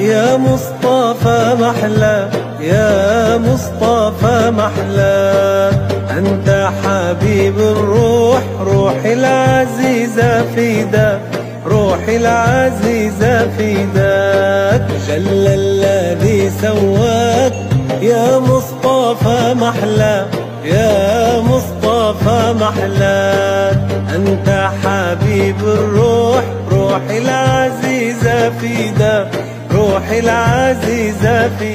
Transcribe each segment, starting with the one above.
يا مصطفى محلى يا مصطفى محلى أنت حبيب الروح روحي العزيزة فيدا روحي العزيزة فداك جل الذي سواك يا مصطفى محلى يا مصطفى محلى أنت حبيب الروح روحي العزيزة فداك روحي العزيزة في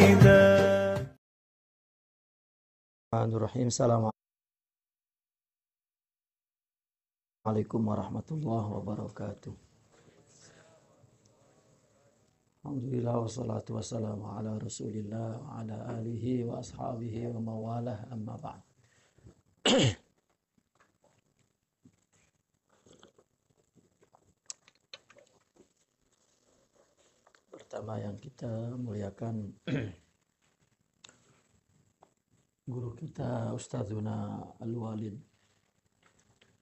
الرحمن الرحيم السلام عليكم ورحمة الله وبركاته الحمد لله والصلاة والسلام على رسول الله وعلى آله وأصحابه ومواله أما بعد pertama yang kita muliakan guru kita Ustazuna Al-Walid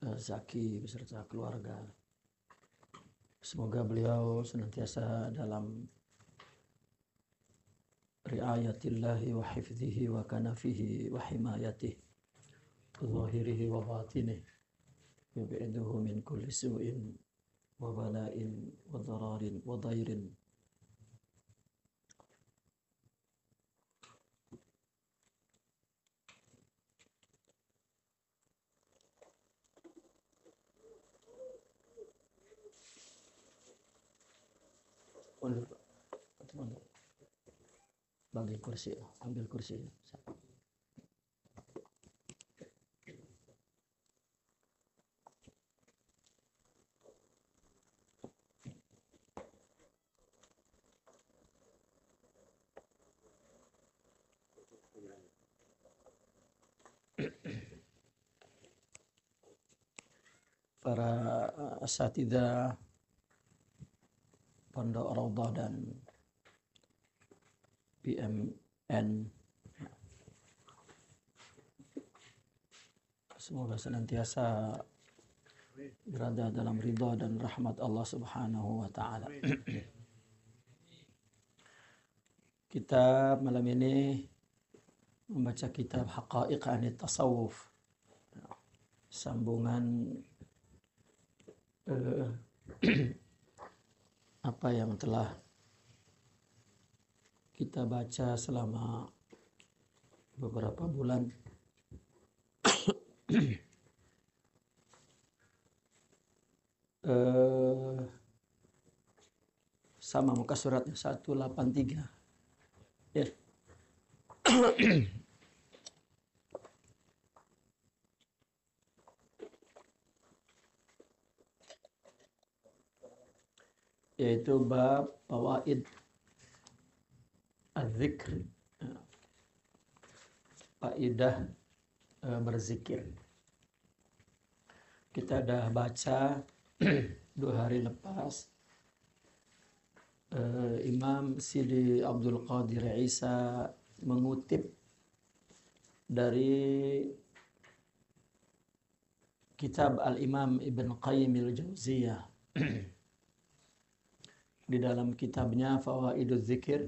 eh, Zaki beserta keluarga. Semoga beliau senantiasa dalam riayatillahi wa hifzihi wa kanafihi wa himayatihi wa zahirihi wa batinihi yub'iduhu min kulli su'in wa bala'in wa dararin wa dairin mundur pak itu mundur bagi kursi ambil kursi para asatidah Pondok Raudah dan BMN. Semoga senantiasa berada dalam ridha dan rahmat Allah Subhanahu wa taala. Kita malam ini membaca kitab Haqa'iq an Tasawuf. Sambungan uh, apa yang telah kita baca selama beberapa bulan eh, sama muka suratnya 183 ya yaitu bab fawaid az-zikr faidah e, berzikir kita dah baca dua hari lepas e, Imam Sidi Abdul Qadir Isa mengutip dari kitab Al-Imam Ibn Qayyim Al-Jauziyah di dalam kitabnya Fawaidul Zikir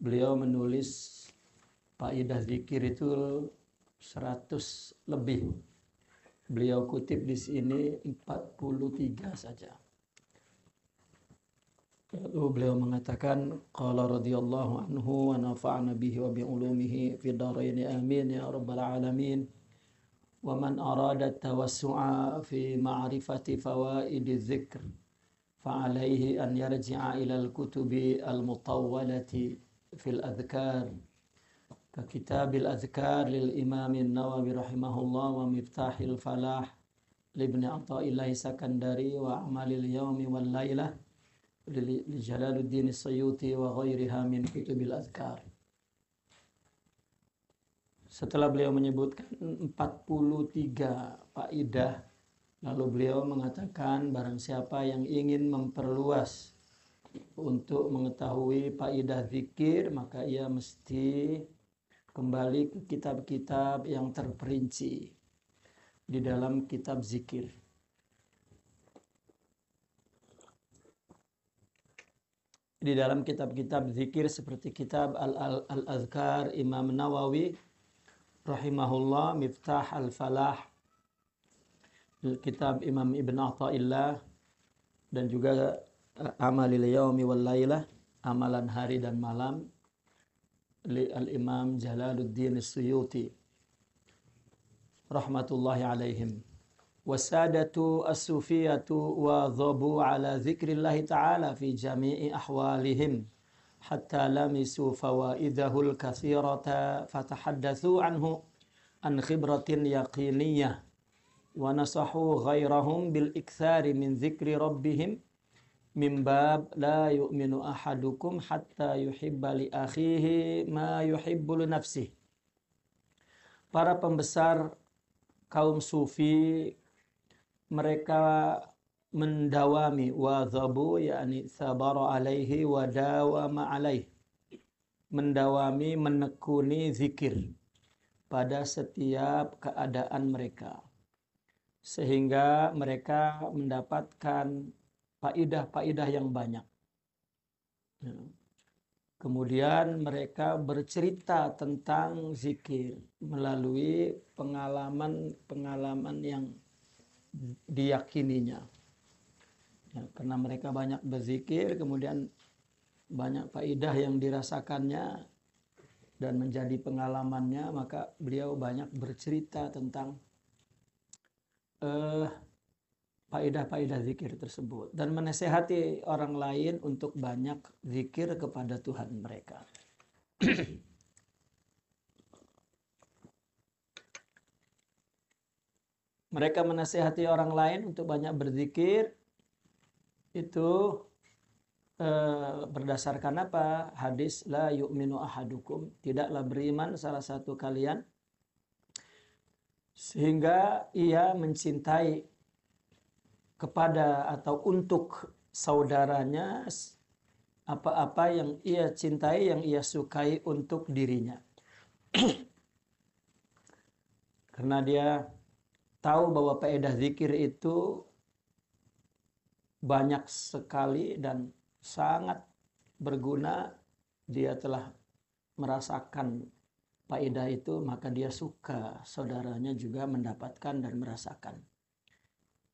beliau menulis faidah zikir itu 100 lebih beliau kutip di sini 43 saja lalu beliau mengatakan qala radhiyallahu anhu wa nafa'ana bihi wa bi ulumihi fi dharain amin ya rabbal alamin wa man arada tawassu'a fi ma'rifati fawaid Zikr." فعليه أن يرجع إلى الكتب المطولة في الأذكار ككتاب الأذكار للإمام النووي رحمه الله ومفتاح الفلاح لابن عطاء الله السكندري وأعمال اليوم والليلة لجلال الدين السيوطي وغيرها من كتب الأذكار Setelah beliau menyebutkan 43 faidah Lalu beliau mengatakan barang siapa yang ingin memperluas untuk mengetahui faedah zikir maka ia mesti kembali ke kitab-kitab yang terperinci di dalam kitab zikir. Di dalam kitab-kitab zikir seperti kitab Al-Azkar -Al -Al Imam Nawawi rahimahullah Miftah Al-Falah kitab Imam Ibn Atta'illah dan juga eh, Amalil Yaumi wal Lailah, amalan hari dan malam li al-Imam Jalaluddin Suyuti rahmatullahi alaihim. Wasadatu as-sufiyatu wa ذكر ala zikrillahi ta'ala fi jami'i ahwalihim hatta lamisu fawaidahu al-kathirata fatahaddathu anhu an khibratin ونصحوا nasahu ghairahum bil ذكر min من rabbihim min bab la حتى يحب hatta ما يحب لنفسه ma Para pembesar kaum sufi mereka mendawami wa zabu yakni sabara alaihi wa dawama alaihi mendawami menekuni zikir pada setiap keadaan mereka sehingga mereka mendapatkan faidah-faidah yang banyak. Ya. Kemudian mereka bercerita tentang zikir melalui pengalaman-pengalaman yang diyakininya. Ya, karena mereka banyak berzikir, kemudian banyak faidah yang dirasakannya dan menjadi pengalamannya, maka beliau banyak bercerita tentang Eh, faedah-faedah zikir tersebut dan menasehati orang lain untuk banyak zikir kepada Tuhan mereka. mereka menasehati orang lain untuk banyak berzikir itu eh, berdasarkan apa hadis la yu'minu ahadukum tidaklah beriman salah satu kalian sehingga ia mencintai kepada atau untuk saudaranya apa-apa yang ia cintai yang ia sukai untuk dirinya karena dia tahu bahwa faedah zikir itu banyak sekali dan sangat berguna dia telah merasakan faedah itu maka dia suka saudaranya juga mendapatkan dan merasakan.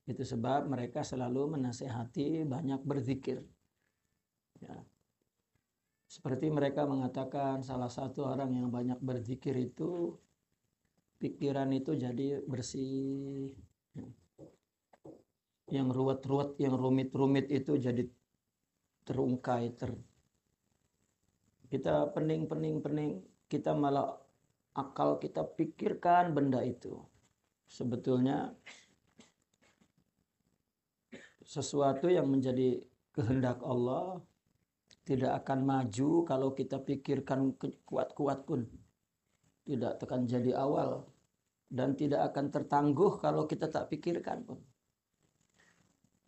Itu sebab mereka selalu menasehati banyak berzikir. Ya. Seperti mereka mengatakan salah satu orang yang banyak berzikir itu pikiran itu jadi bersih. Ya. Yang ruwet-ruwet, yang rumit-rumit itu jadi terungkai. Ter... Kita pening-pening-pening, kita malah akal kita pikirkan benda itu. Sebetulnya sesuatu yang menjadi kehendak Allah tidak akan maju kalau kita pikirkan kuat-kuat pun. Tidak akan jadi awal dan tidak akan tertangguh kalau kita tak pikirkan pun.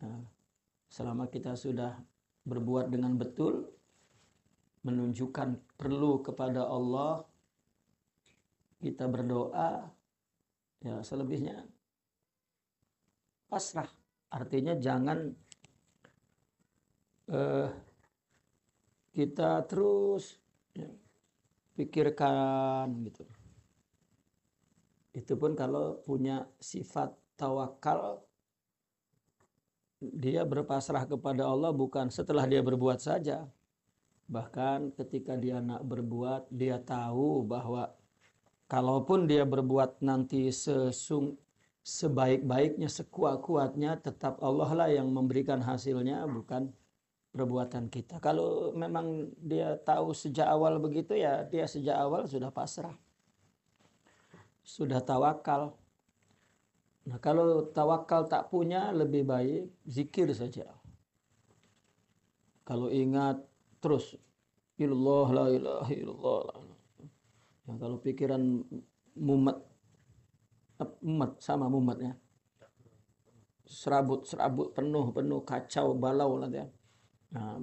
Nah, selama kita sudah berbuat dengan betul, menunjukkan perlu kepada Allah kita berdoa ya selebihnya pasrah artinya jangan eh, kita terus ya, pikirkan gitu itu pun kalau punya sifat tawakal dia berpasrah kepada Allah bukan setelah dia berbuat saja bahkan ketika dia nak berbuat dia tahu bahwa kalaupun dia berbuat nanti sesung sebaik-baiknya, sekuat-kuatnya, tetap Allah lah yang memberikan hasilnya, bukan perbuatan kita. Kalau memang dia tahu sejak awal begitu ya, dia sejak awal sudah pasrah. Sudah tawakal. Nah, kalau tawakal tak punya lebih baik zikir saja. Kalau ingat terus ilallah ilallah ilaha Ya, kalau pikiran mumet mumet sama mumet ya. Serabut serabut penuh penuh kacau balau nanti ya. Nah,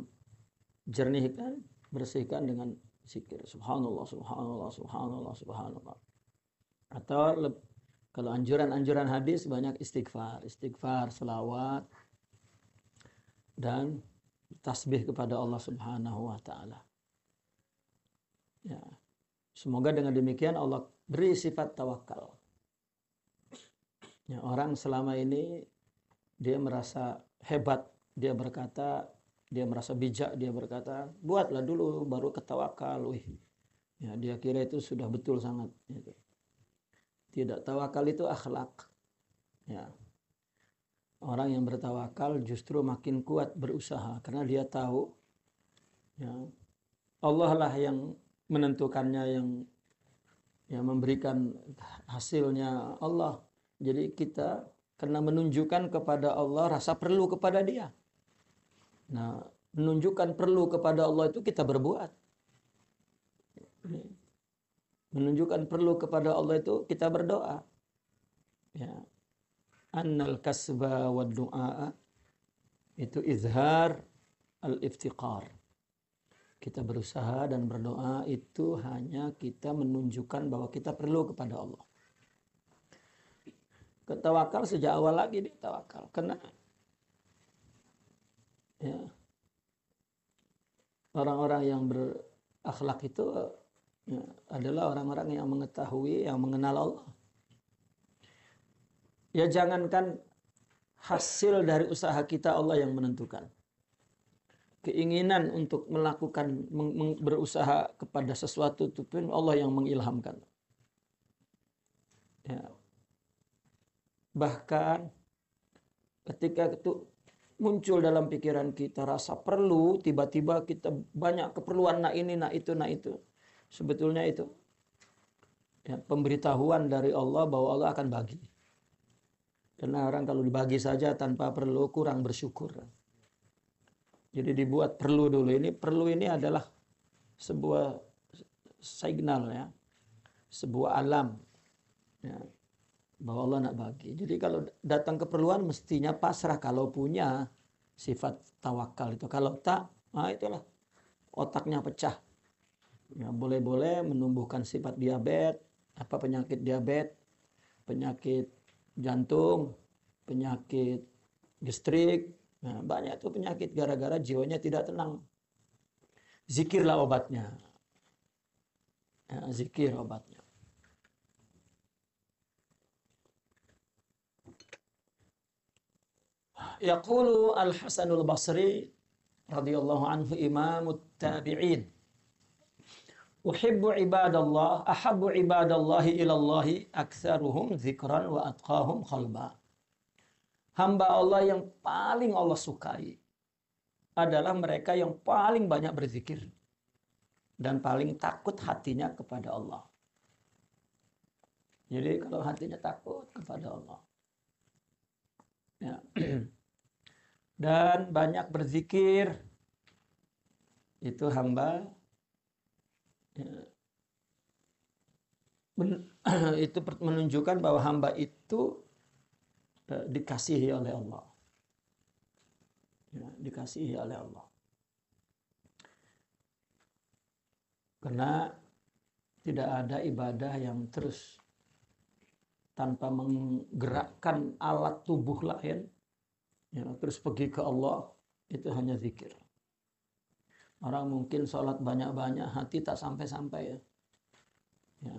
jernihkan bersihkan dengan zikir subhanallah subhanallah subhanallah subhanallah. Atau kalau anjuran-anjuran hadis banyak istighfar, istighfar, selawat dan tasbih kepada Allah Subhanahu wa taala. Ya, Semoga dengan demikian Allah beri sifat tawakal. Ya, orang selama ini dia merasa hebat, dia berkata, dia merasa bijak, dia berkata, buatlah dulu baru ketawakal. Wih. Ya, dia kira itu sudah betul sangat. Gitu. Tidak tawakal itu akhlak. Ya, orang yang bertawakal justru makin kuat berusaha karena dia tahu ya, Allah lah yang menentukannya yang yang memberikan hasilnya Allah. Jadi kita karena menunjukkan kepada Allah rasa perlu kepada Dia. Nah, menunjukkan perlu kepada Allah itu kita berbuat. Menunjukkan perlu kepada Allah itu kita berdoa. Ya. Annal kasba wa du'a itu izhar al-iftiqar kita berusaha dan berdoa itu hanya kita menunjukkan bahwa kita perlu kepada Allah. Ketawakal sejak awal lagi ditawakal. tawakal. Karena ya, orang-orang yang berakhlak itu eh, ya, adalah orang-orang yang mengetahui, yang mengenal Allah. Ya jangankan hasil dari usaha kita Allah yang menentukan keinginan untuk melakukan berusaha kepada sesuatu itu pun Allah yang mengilhamkan. Ya. Bahkan ketika itu muncul dalam pikiran kita rasa perlu tiba-tiba kita banyak keperluan nah ini nah itu nah itu sebetulnya itu ya, pemberitahuan dari Allah bahwa Allah akan bagi. Karena orang kalau dibagi saja tanpa perlu kurang bersyukur. Jadi dibuat perlu dulu. Ini perlu ini adalah sebuah signal ya. Sebuah alam. Ya, bahwa Allah nak bagi. Jadi kalau datang keperluan mestinya pasrah kalau punya sifat tawakal itu. Kalau tak, nah itulah otaknya pecah. Ya, boleh-boleh menumbuhkan sifat diabetes, apa penyakit diabetes, penyakit jantung, penyakit gestrik. Nah, banyak tuh penyakit gara-gara jiwanya tidak tenang. Zikirlah obatnya. Nah, zikir obatnya. Yaqulu Al-Hasanul Basri radhiyallahu anhu imamut tabi'in. Uhibbu ibadallah, ahabbu ibadallahi ilallahi aktsaruhum dzikran wa atqahum khalba hamba Allah yang paling Allah sukai adalah mereka yang paling banyak berzikir dan paling takut hatinya kepada Allah. Jadi kalau hatinya takut kepada Allah. Ya. Dan banyak berzikir itu hamba ya, men, itu menunjukkan bahwa hamba itu Eh, dikasihi oleh Allah. Ya, dikasihi oleh Allah. Karena tidak ada ibadah yang terus tanpa menggerakkan alat tubuh lain, ya, terus pergi ke Allah, itu hanya zikir. Orang mungkin sholat banyak-banyak, hati tak sampai-sampai ya. ya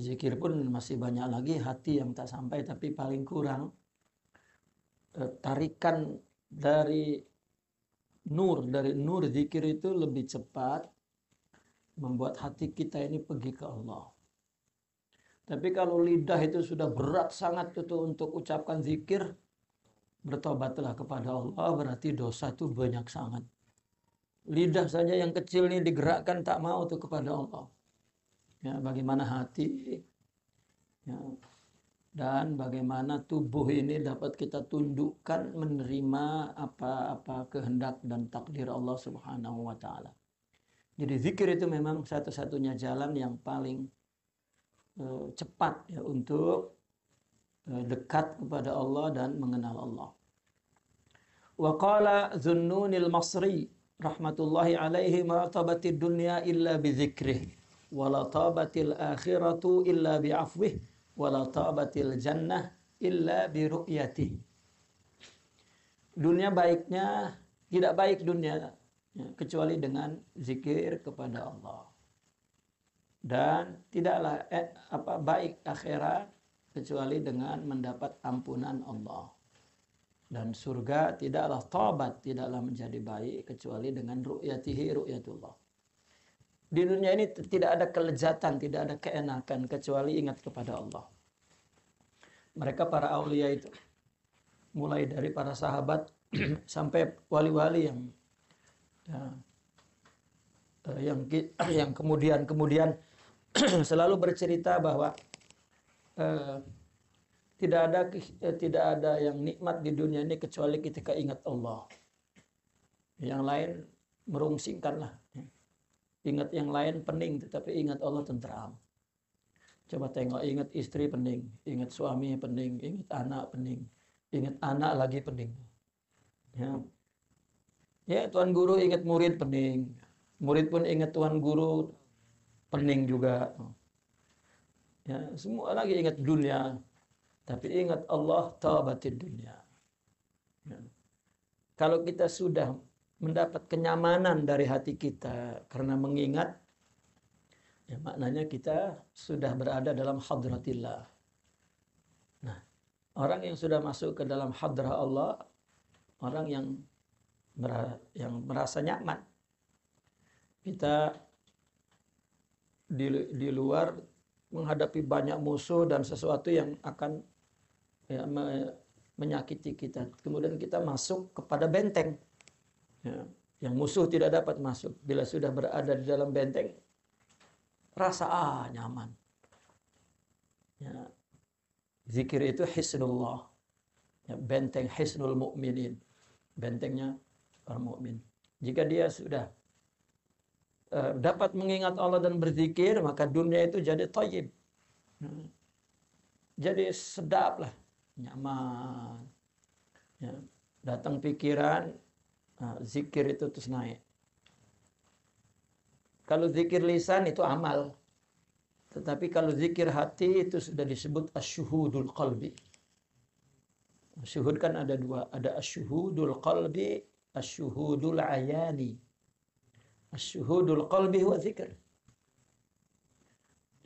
zikir pun masih banyak lagi hati yang tak sampai tapi paling kurang eh, tarikan dari nur dari nur zikir itu lebih cepat membuat hati kita ini pergi ke Allah tapi kalau lidah itu sudah berat sangat itu untuk ucapkan zikir bertobatlah kepada Allah berarti dosa itu banyak sangat lidah saja yang kecil ini digerakkan tak mau tuh kepada Allah ya, bagaimana hati ya, dan bagaimana tubuh ini dapat kita tundukkan menerima apa-apa kehendak dan takdir Allah Subhanahu wa taala. Jadi zikir itu memang satu-satunya jalan yang paling uh, cepat ya untuk uh, dekat kepada Allah dan mengenal Allah. Wa qala Zunnunil Masri rahmatullahi alaihi dunya illa bi wala tabatil akhiratu illa bi'afwih wala tabatil jannah illa biru'yati dunia baiknya tidak baik dunia ya, kecuali dengan zikir kepada Allah dan tidaklah eh, apa baik akhirat kecuali dengan mendapat ampunan Allah dan surga tidaklah tobat tidaklah menjadi baik kecuali dengan ru'yatihi ru'yatullah di dunia ini tidak ada kelezatan, tidak ada keenakan kecuali ingat kepada Allah. Mereka para aulia itu mulai dari para sahabat sampai wali-wali yang ya, eh, yang yang kemudian kemudian selalu bercerita bahwa eh, tidak ada eh, tidak ada yang nikmat di dunia ini kecuali ketika ingat Allah. Yang lain merungsingkanlah Ingat yang lain pening, tetapi ingat Allah tentram Coba tengok, ingat istri pening, ingat suami pening, ingat anak pening, ingat anak lagi pening. Ya, ya Tuan Guru ingat murid pening, murid pun ingat Tuan Guru pening juga. Ya, semua lagi ingat dunia, tapi ingat Allah taubatin dunia. Ya. Kalau kita sudah mendapat kenyamanan dari hati kita karena mengingat ya maknanya kita sudah berada dalam hadratillah. Nah, orang yang sudah masuk ke dalam hadrah Allah, orang yang yang merasa nyaman. Kita di, di luar menghadapi banyak musuh dan sesuatu yang akan ya, me, menyakiti kita. Kemudian kita masuk kepada benteng ya, yang musuh tidak dapat masuk bila sudah berada di dalam benteng rasa ah, nyaman ya, zikir itu hisnullah ya, benteng hisnul mukminin bentengnya orang mukmin jika dia sudah eh, dapat mengingat Allah dan berzikir maka dunia itu jadi toyib ya. jadi sedap lah nyaman ya. datang pikiran zikir itu terus naik. Kalau zikir lisan itu amal. Tetapi kalau zikir hati itu sudah disebut asyuhudul qalbi. Asyuhud kan ada dua. Ada asyuhudul qalbi, asyuhudul ayani. Asyuhudul qalbi wa zikir.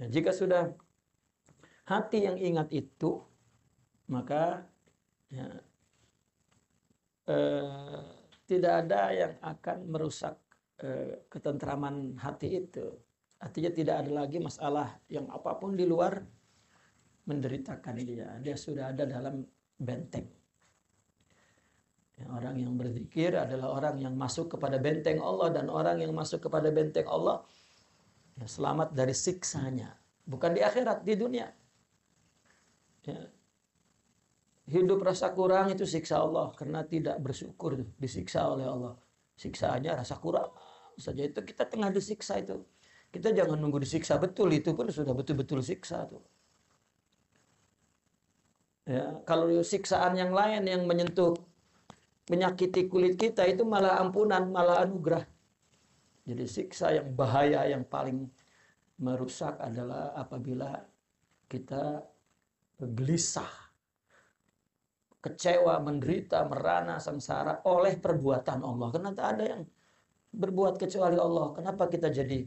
Nah, jika sudah hati yang ingat itu, maka ya, eh, tidak ada yang akan merusak e, ketentraman hati itu. Artinya tidak ada lagi masalah yang apapun di luar menderitakan dia. Dia sudah ada dalam benteng. Ya, orang yang berzikir adalah orang yang masuk kepada benteng Allah dan orang yang masuk kepada benteng Allah ya, selamat dari siksanya. Bukan di akhirat, di dunia. Ya, hidup rasa kurang itu siksa Allah karena tidak bersyukur disiksa oleh Allah. Siksaannya rasa kurang saja itu kita tengah disiksa itu. Kita jangan nunggu disiksa betul itu pun sudah betul-betul siksa tuh. Ya, kalau siksaan yang lain yang menyentuh menyakiti kulit kita itu malah ampunan, malah anugerah. Jadi siksa yang bahaya yang paling merusak adalah apabila kita gelisah kecewa, menderita, merana, sengsara oleh perbuatan Allah. kenapa ada yang berbuat kecuali Allah. Kenapa kita jadi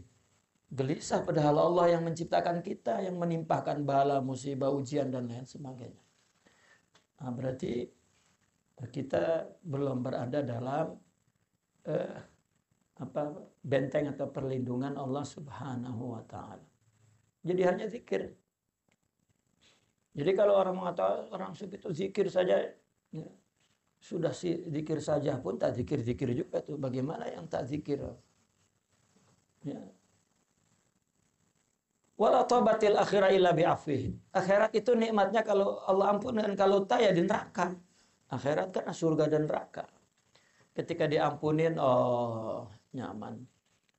gelisah padahal Allah yang menciptakan kita, yang menimpahkan bala, musibah, ujian dan lain sebagainya. Nah, berarti kita belum berada dalam eh, apa benteng atau perlindungan Allah Subhanahu wa taala. Jadi hanya zikir. Jadi kalau orang mengatakan orang sufi itu zikir saja, ya, sudah si zikir saja pun tak zikir-zikir juga tuh. Bagaimana yang tak zikir? Ya. taubatil tabatil akhirah illa bi'afihin. Akhirat itu nikmatnya kalau Allah ampun dan kalau tak ya di neraka. Akhirat kan surga dan neraka. Ketika diampunin, oh nyaman.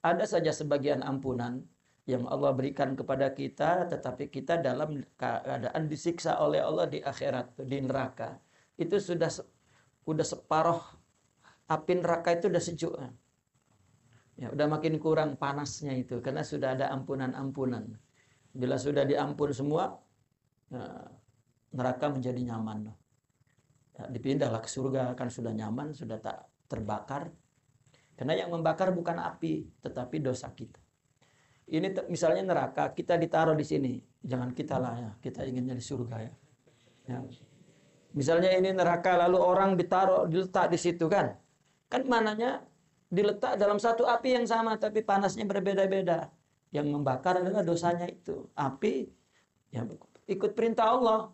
Ada saja sebagian ampunan yang Allah berikan kepada kita tetapi kita dalam keadaan disiksa oleh Allah di akhirat di neraka itu sudah udah separoh api neraka itu sudah sejuk ya udah makin kurang panasnya itu karena sudah ada ampunan-ampunan bila sudah diampun semua ya, neraka menjadi nyaman ya, dipindahlah ke surga kan sudah nyaman sudah tak terbakar karena yang membakar bukan api tetapi dosa kita ini misalnya neraka kita ditaruh di sini jangan kita lah ya kita inginnya di surga ya, ya. misalnya ini neraka lalu orang ditaruh diletak di situ kan kan mananya diletak dalam satu api yang sama tapi panasnya berbeda-beda yang membakar adalah dosanya itu api yang ikut perintah Allah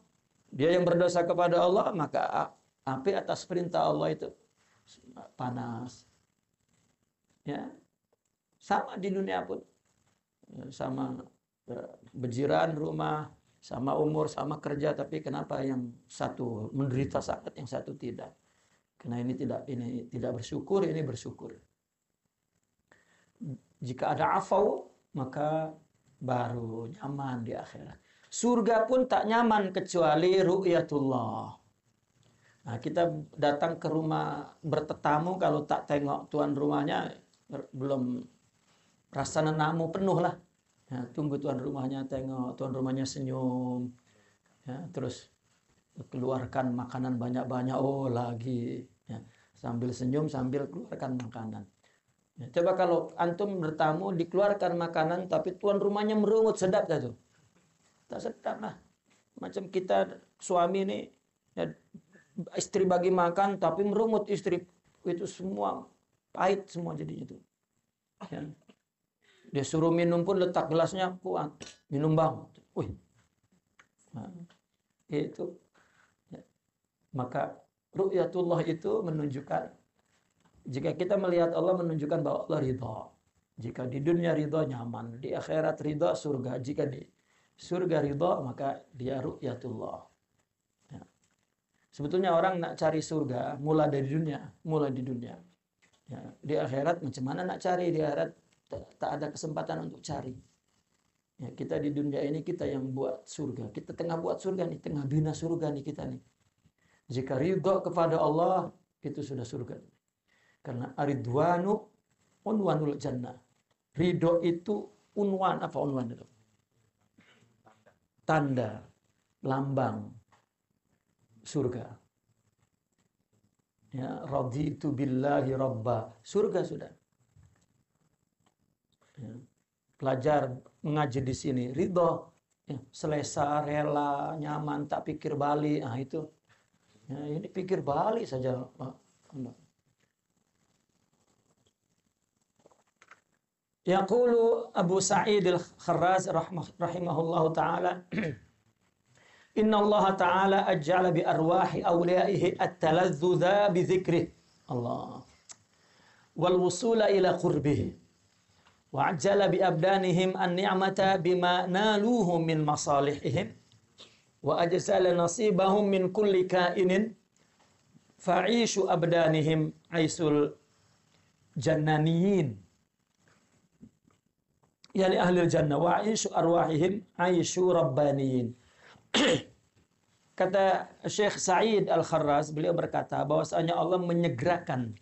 dia yang berdosa kepada Allah maka api atas perintah Allah itu panas ya sama di dunia pun Ya, sama eh, berjiran rumah, sama umur, sama kerja, tapi kenapa yang satu menderita sakit yang satu tidak? Karena ini tidak ini tidak bersyukur, ini bersyukur. Jika ada afau, maka baru nyaman di akhirat. Surga pun tak nyaman kecuali ru'yatullah. Nah, kita datang ke rumah bertetamu kalau tak tengok tuan rumahnya belum rasa namu penuh lah ya, tunggu tuan rumahnya tengok tuan rumahnya senyum ya, terus keluarkan makanan banyak-banyak oh lagi ya, sambil senyum sambil keluarkan makanan ya, coba kalau antum bertamu dikeluarkan makanan tapi tuan rumahnya merungut sedap gak tuh tak sedap lah macam kita suami ini ya, istri bagi makan tapi merungut istri itu semua pahit semua jadinya tuh ya. Dia suruh minum pun letak gelasnya kuat minum bang wih nah, itu maka ya. maka ru'yatullah itu menunjukkan jika kita melihat Allah menunjukkan bahwa Allah ridha jika di dunia ridha nyaman di akhirat ridha surga jika di surga ridha maka dia ru'yatullah ya. sebetulnya orang nak cari surga mulai dari dunia mulai di dunia ya, di akhirat macam mana nak cari di akhirat tak ada kesempatan untuk cari. Ya, kita di dunia ini kita yang buat surga. Kita tengah buat surga nih, tengah bina surga nih kita nih. Jika ridho kepada Allah, itu sudah surga. Karena aridwanu unwanul jannah. Ridho itu unwan, apa unwan itu? Tanda, lambang, surga. Ya, itu billahi rabba. Surga sudah. Ya. pelajar belajar mengaji di sini ridho ya, selesa rela nyaman tak pikir Bali ah itu ya, ini pikir Bali saja pak Yaqulu Abu Sa'id al-Kharraz rahimahullahu taala Inna Allah taala aj'ala bi arwahi awliyaihi at-talazzudha bi dzikrih Allah wal wusula ila qurbih وَعَجَّلَ ajjala bi بِمَا نَالُوهُمْ nimata bima naluhu min masalihihim wa ajzala nasibahum min kulli kainin fa'ishu abdanihim aisul jannaniyin yani ahli jannah kata Syekh Said Al-Kharras beliau berkata bahwasanya Allah menyegerakan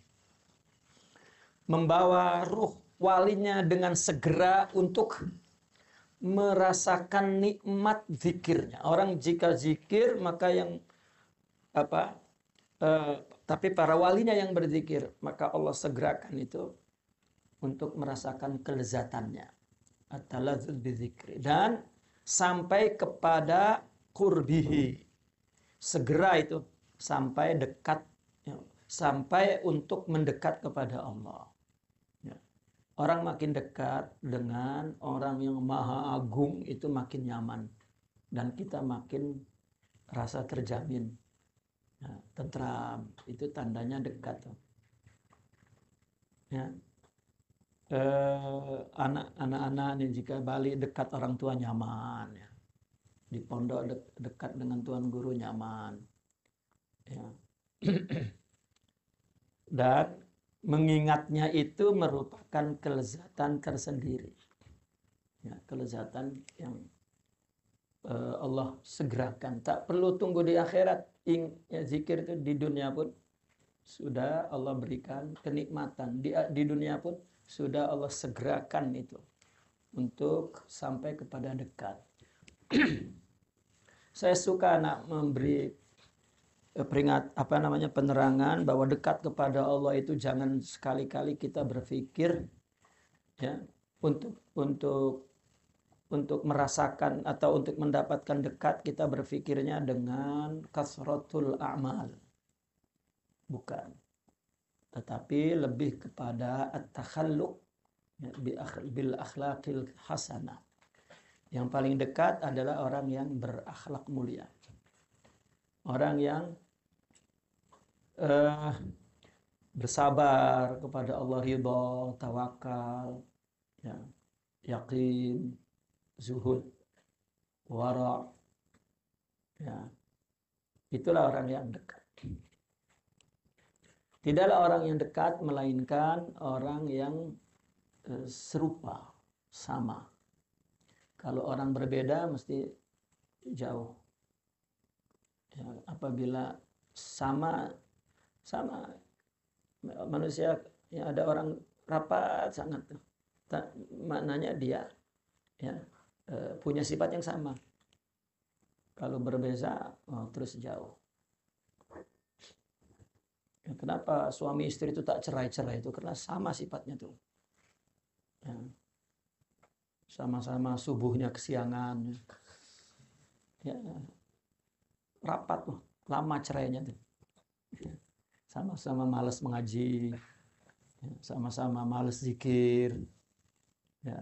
membawa ruh walinya dengan segera untuk merasakan nikmat zikirnya. Orang jika zikir maka yang apa eh, tapi para walinya yang berzikir maka Allah segerakan itu untuk merasakan kelezatannya. dan sampai kepada kurbihi. Segera itu sampai dekat ya, sampai untuk mendekat kepada Allah. Orang makin dekat dengan orang yang maha agung itu makin nyaman. Dan kita makin rasa terjamin. Nah, tentram itu tandanya dekat. Ya. Eh, anak-anak eh, ini jika balik dekat orang tua nyaman. Ya. Di pondok de dekat dengan tuan guru nyaman. Ya. Dan mengingatnya itu merupakan kelezatan tersendiri. Ya, kelezatan yang eh, Allah segerakan. Tak perlu tunggu di akhirat. Ing, ya, zikir itu di dunia pun sudah Allah berikan kenikmatan. Di, di dunia pun sudah Allah segerakan itu untuk sampai kepada dekat. Saya suka anak memberi Eh, peringat apa namanya penerangan bahwa dekat kepada Allah itu jangan sekali-kali kita berpikir ya untuk untuk untuk merasakan atau untuk mendapatkan dekat kita berpikirnya dengan kasratul amal bukan tetapi lebih kepada at-takhalluq ya, bil akhlaqil hasanah yang paling dekat adalah orang yang berakhlak mulia orang yang uh, bersabar kepada Allah ridho, tawakal, ya, yakin, zuhud, wara, ya, itulah orang yang dekat. Tidaklah orang yang dekat melainkan orang yang eh, serupa, sama. Kalau orang berbeda mesti jauh. Ya, apabila sama sama manusia ya ada orang rapat sangat maknanya dia ya e, punya sifat yang sama kalau berbeza oh, terus jauh ya, kenapa suami istri itu tak cerai-cerai itu karena sama sifatnya tuh ya. sama-sama subuhnya kesiangan ya, ya rapat tuh lama cerainya tuh ya sama-sama malas mengaji, ya, sama-sama malas zikir. Ya.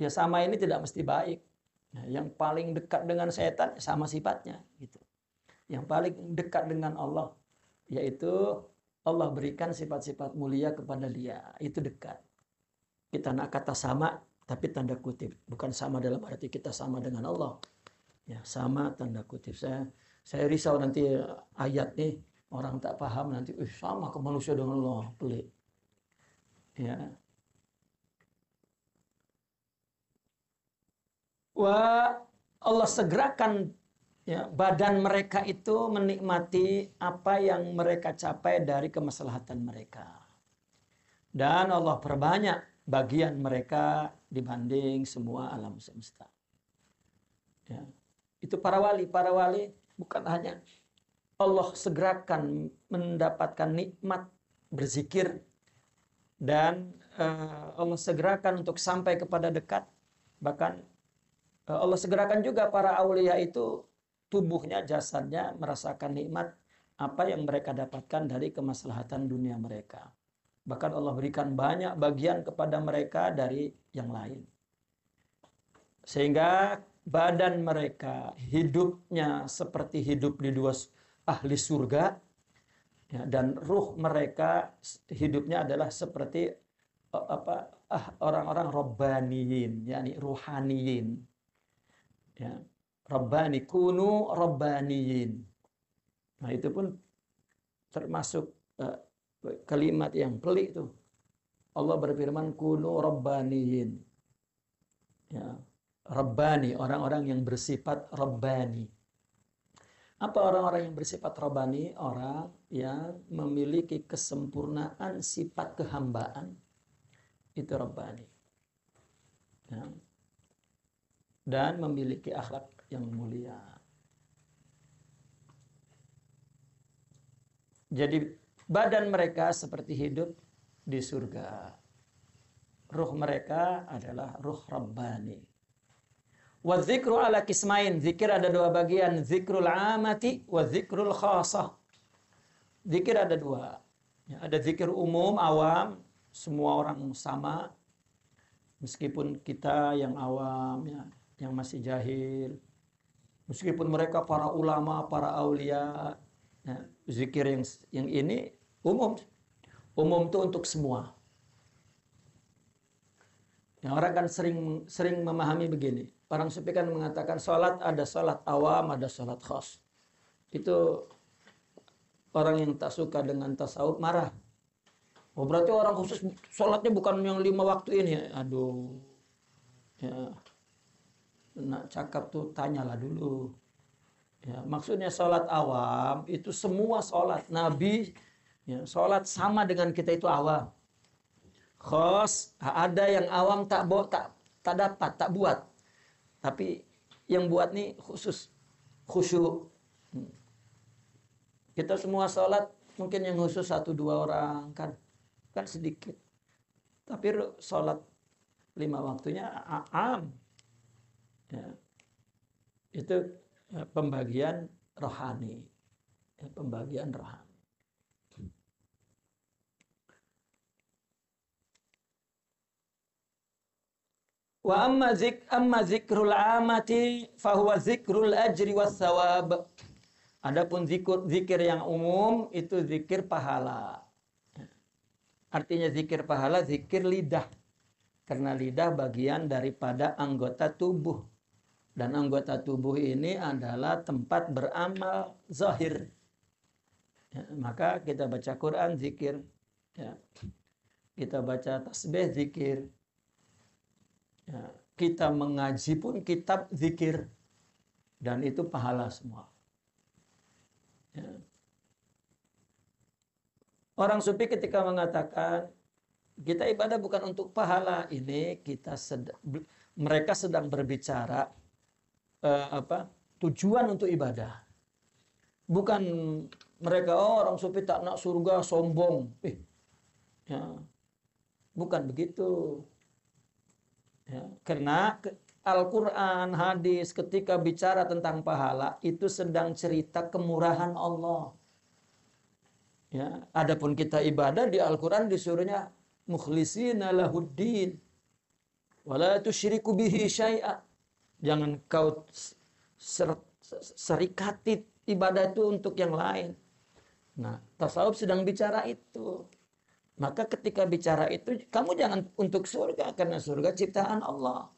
ya sama ini tidak mesti baik. Ya, yang paling dekat dengan setan sama sifatnya gitu. Yang paling dekat dengan Allah yaitu Allah berikan sifat-sifat mulia kepada dia. Itu dekat. Kita nak kata sama tapi tanda kutip, bukan sama dalam arti kita sama dengan Allah. Ya, sama tanda kutip. Saya saya risau nanti ayat nih orang tak paham nanti Ih, sama ke manusia dengan Allah pelit ya wa Allah segerakan ya, badan mereka itu menikmati apa yang mereka capai dari kemaslahatan mereka dan Allah perbanyak bagian mereka dibanding semua alam semesta ya. itu para wali para wali bukan hanya Allah segerakan mendapatkan nikmat berzikir dan uh, Allah segerakan untuk sampai kepada dekat bahkan uh, Allah segerakan juga para aulia itu tubuhnya jasadnya merasakan nikmat apa yang mereka dapatkan dari kemaslahatan dunia mereka bahkan Allah berikan banyak bagian kepada mereka dari yang lain sehingga badan mereka hidupnya seperti hidup di dua ahli surga ya, dan ruh mereka hidupnya adalah seperti e, apa ah, orang-orang robbaniin yakni ruhaniin ya robbani kunu nah itu pun termasuk uh, kalimat yang pelik tuh Allah berfirman kunu robbaniyin ya rabbani orang-orang yang bersifat rabbani apa orang-orang yang bersifat robani? Orang yang memiliki kesempurnaan sifat kehambaan. Itu robani. Ya. Dan memiliki akhlak yang mulia. Jadi badan mereka seperti hidup di surga. Ruh mereka adalah ruh Rabbani. Wa ala kismain. Zikir ada dua bagian. Zikrul amati wa zikrul khasah. Zikir ada dua. Ya, ada zikir umum, awam. Semua orang sama. Meskipun kita yang awam, ya, yang masih jahil. Meskipun mereka para ulama, para aulia. Ya, zikir yang, yang ini umum. Umum itu untuk semua. Ya, orang kan sering sering memahami begini. Orang sufi kan mengatakan sholat ada sholat awam, ada sholat khos. Itu orang yang tak suka dengan tasawuf marah. Oh berarti orang khusus sholatnya bukan yang lima waktu ini. Aduh, ya nak cakap tuh tanyalah dulu. Ya, maksudnya sholat awam itu semua sholat Nabi. Ya, sholat sama dengan kita itu awam khos ada yang awam tak bo, tak tak dapat tak buat tapi yang buat nih khusus khusyuk hmm. kita semua sholat mungkin yang khusus satu dua orang kan kan sedikit tapi sholat lima waktunya am ya. itu eh, pembagian rohani ya, pembagian rohani Wa amma zik amma zikrul amati fahuwa zikrul ajri was sawab. Adapun zikir, zikir yang umum itu zikir pahala. Artinya zikir pahala zikir lidah. Karena lidah bagian daripada anggota tubuh. Dan anggota tubuh ini adalah tempat beramal zahir. Ya, maka kita baca Quran zikir. Ya. Kita baca tasbih zikir Ya, kita mengaji pun kitab zikir dan itu pahala semua. Ya. Orang sufi ketika mengatakan kita ibadah bukan untuk pahala ini kita sed mereka sedang berbicara uh, apa tujuan untuk ibadah bukan mereka oh, orang sufi tak nak surga sombong eh, ya. bukan begitu Ya, karena Al-Quran, hadis ketika bicara tentang pahala itu sedang cerita kemurahan Allah. Ya, adapun kita ibadah di Al-Quran disuruhnya mukhlisina lahuddin wala tusyriku bihi syai'a. Jangan kau ser, serikati ibadah itu untuk yang lain. Nah, tasawuf sedang bicara itu. Maka ketika bicara itu, kamu jangan untuk surga, karena surga ciptaan Allah.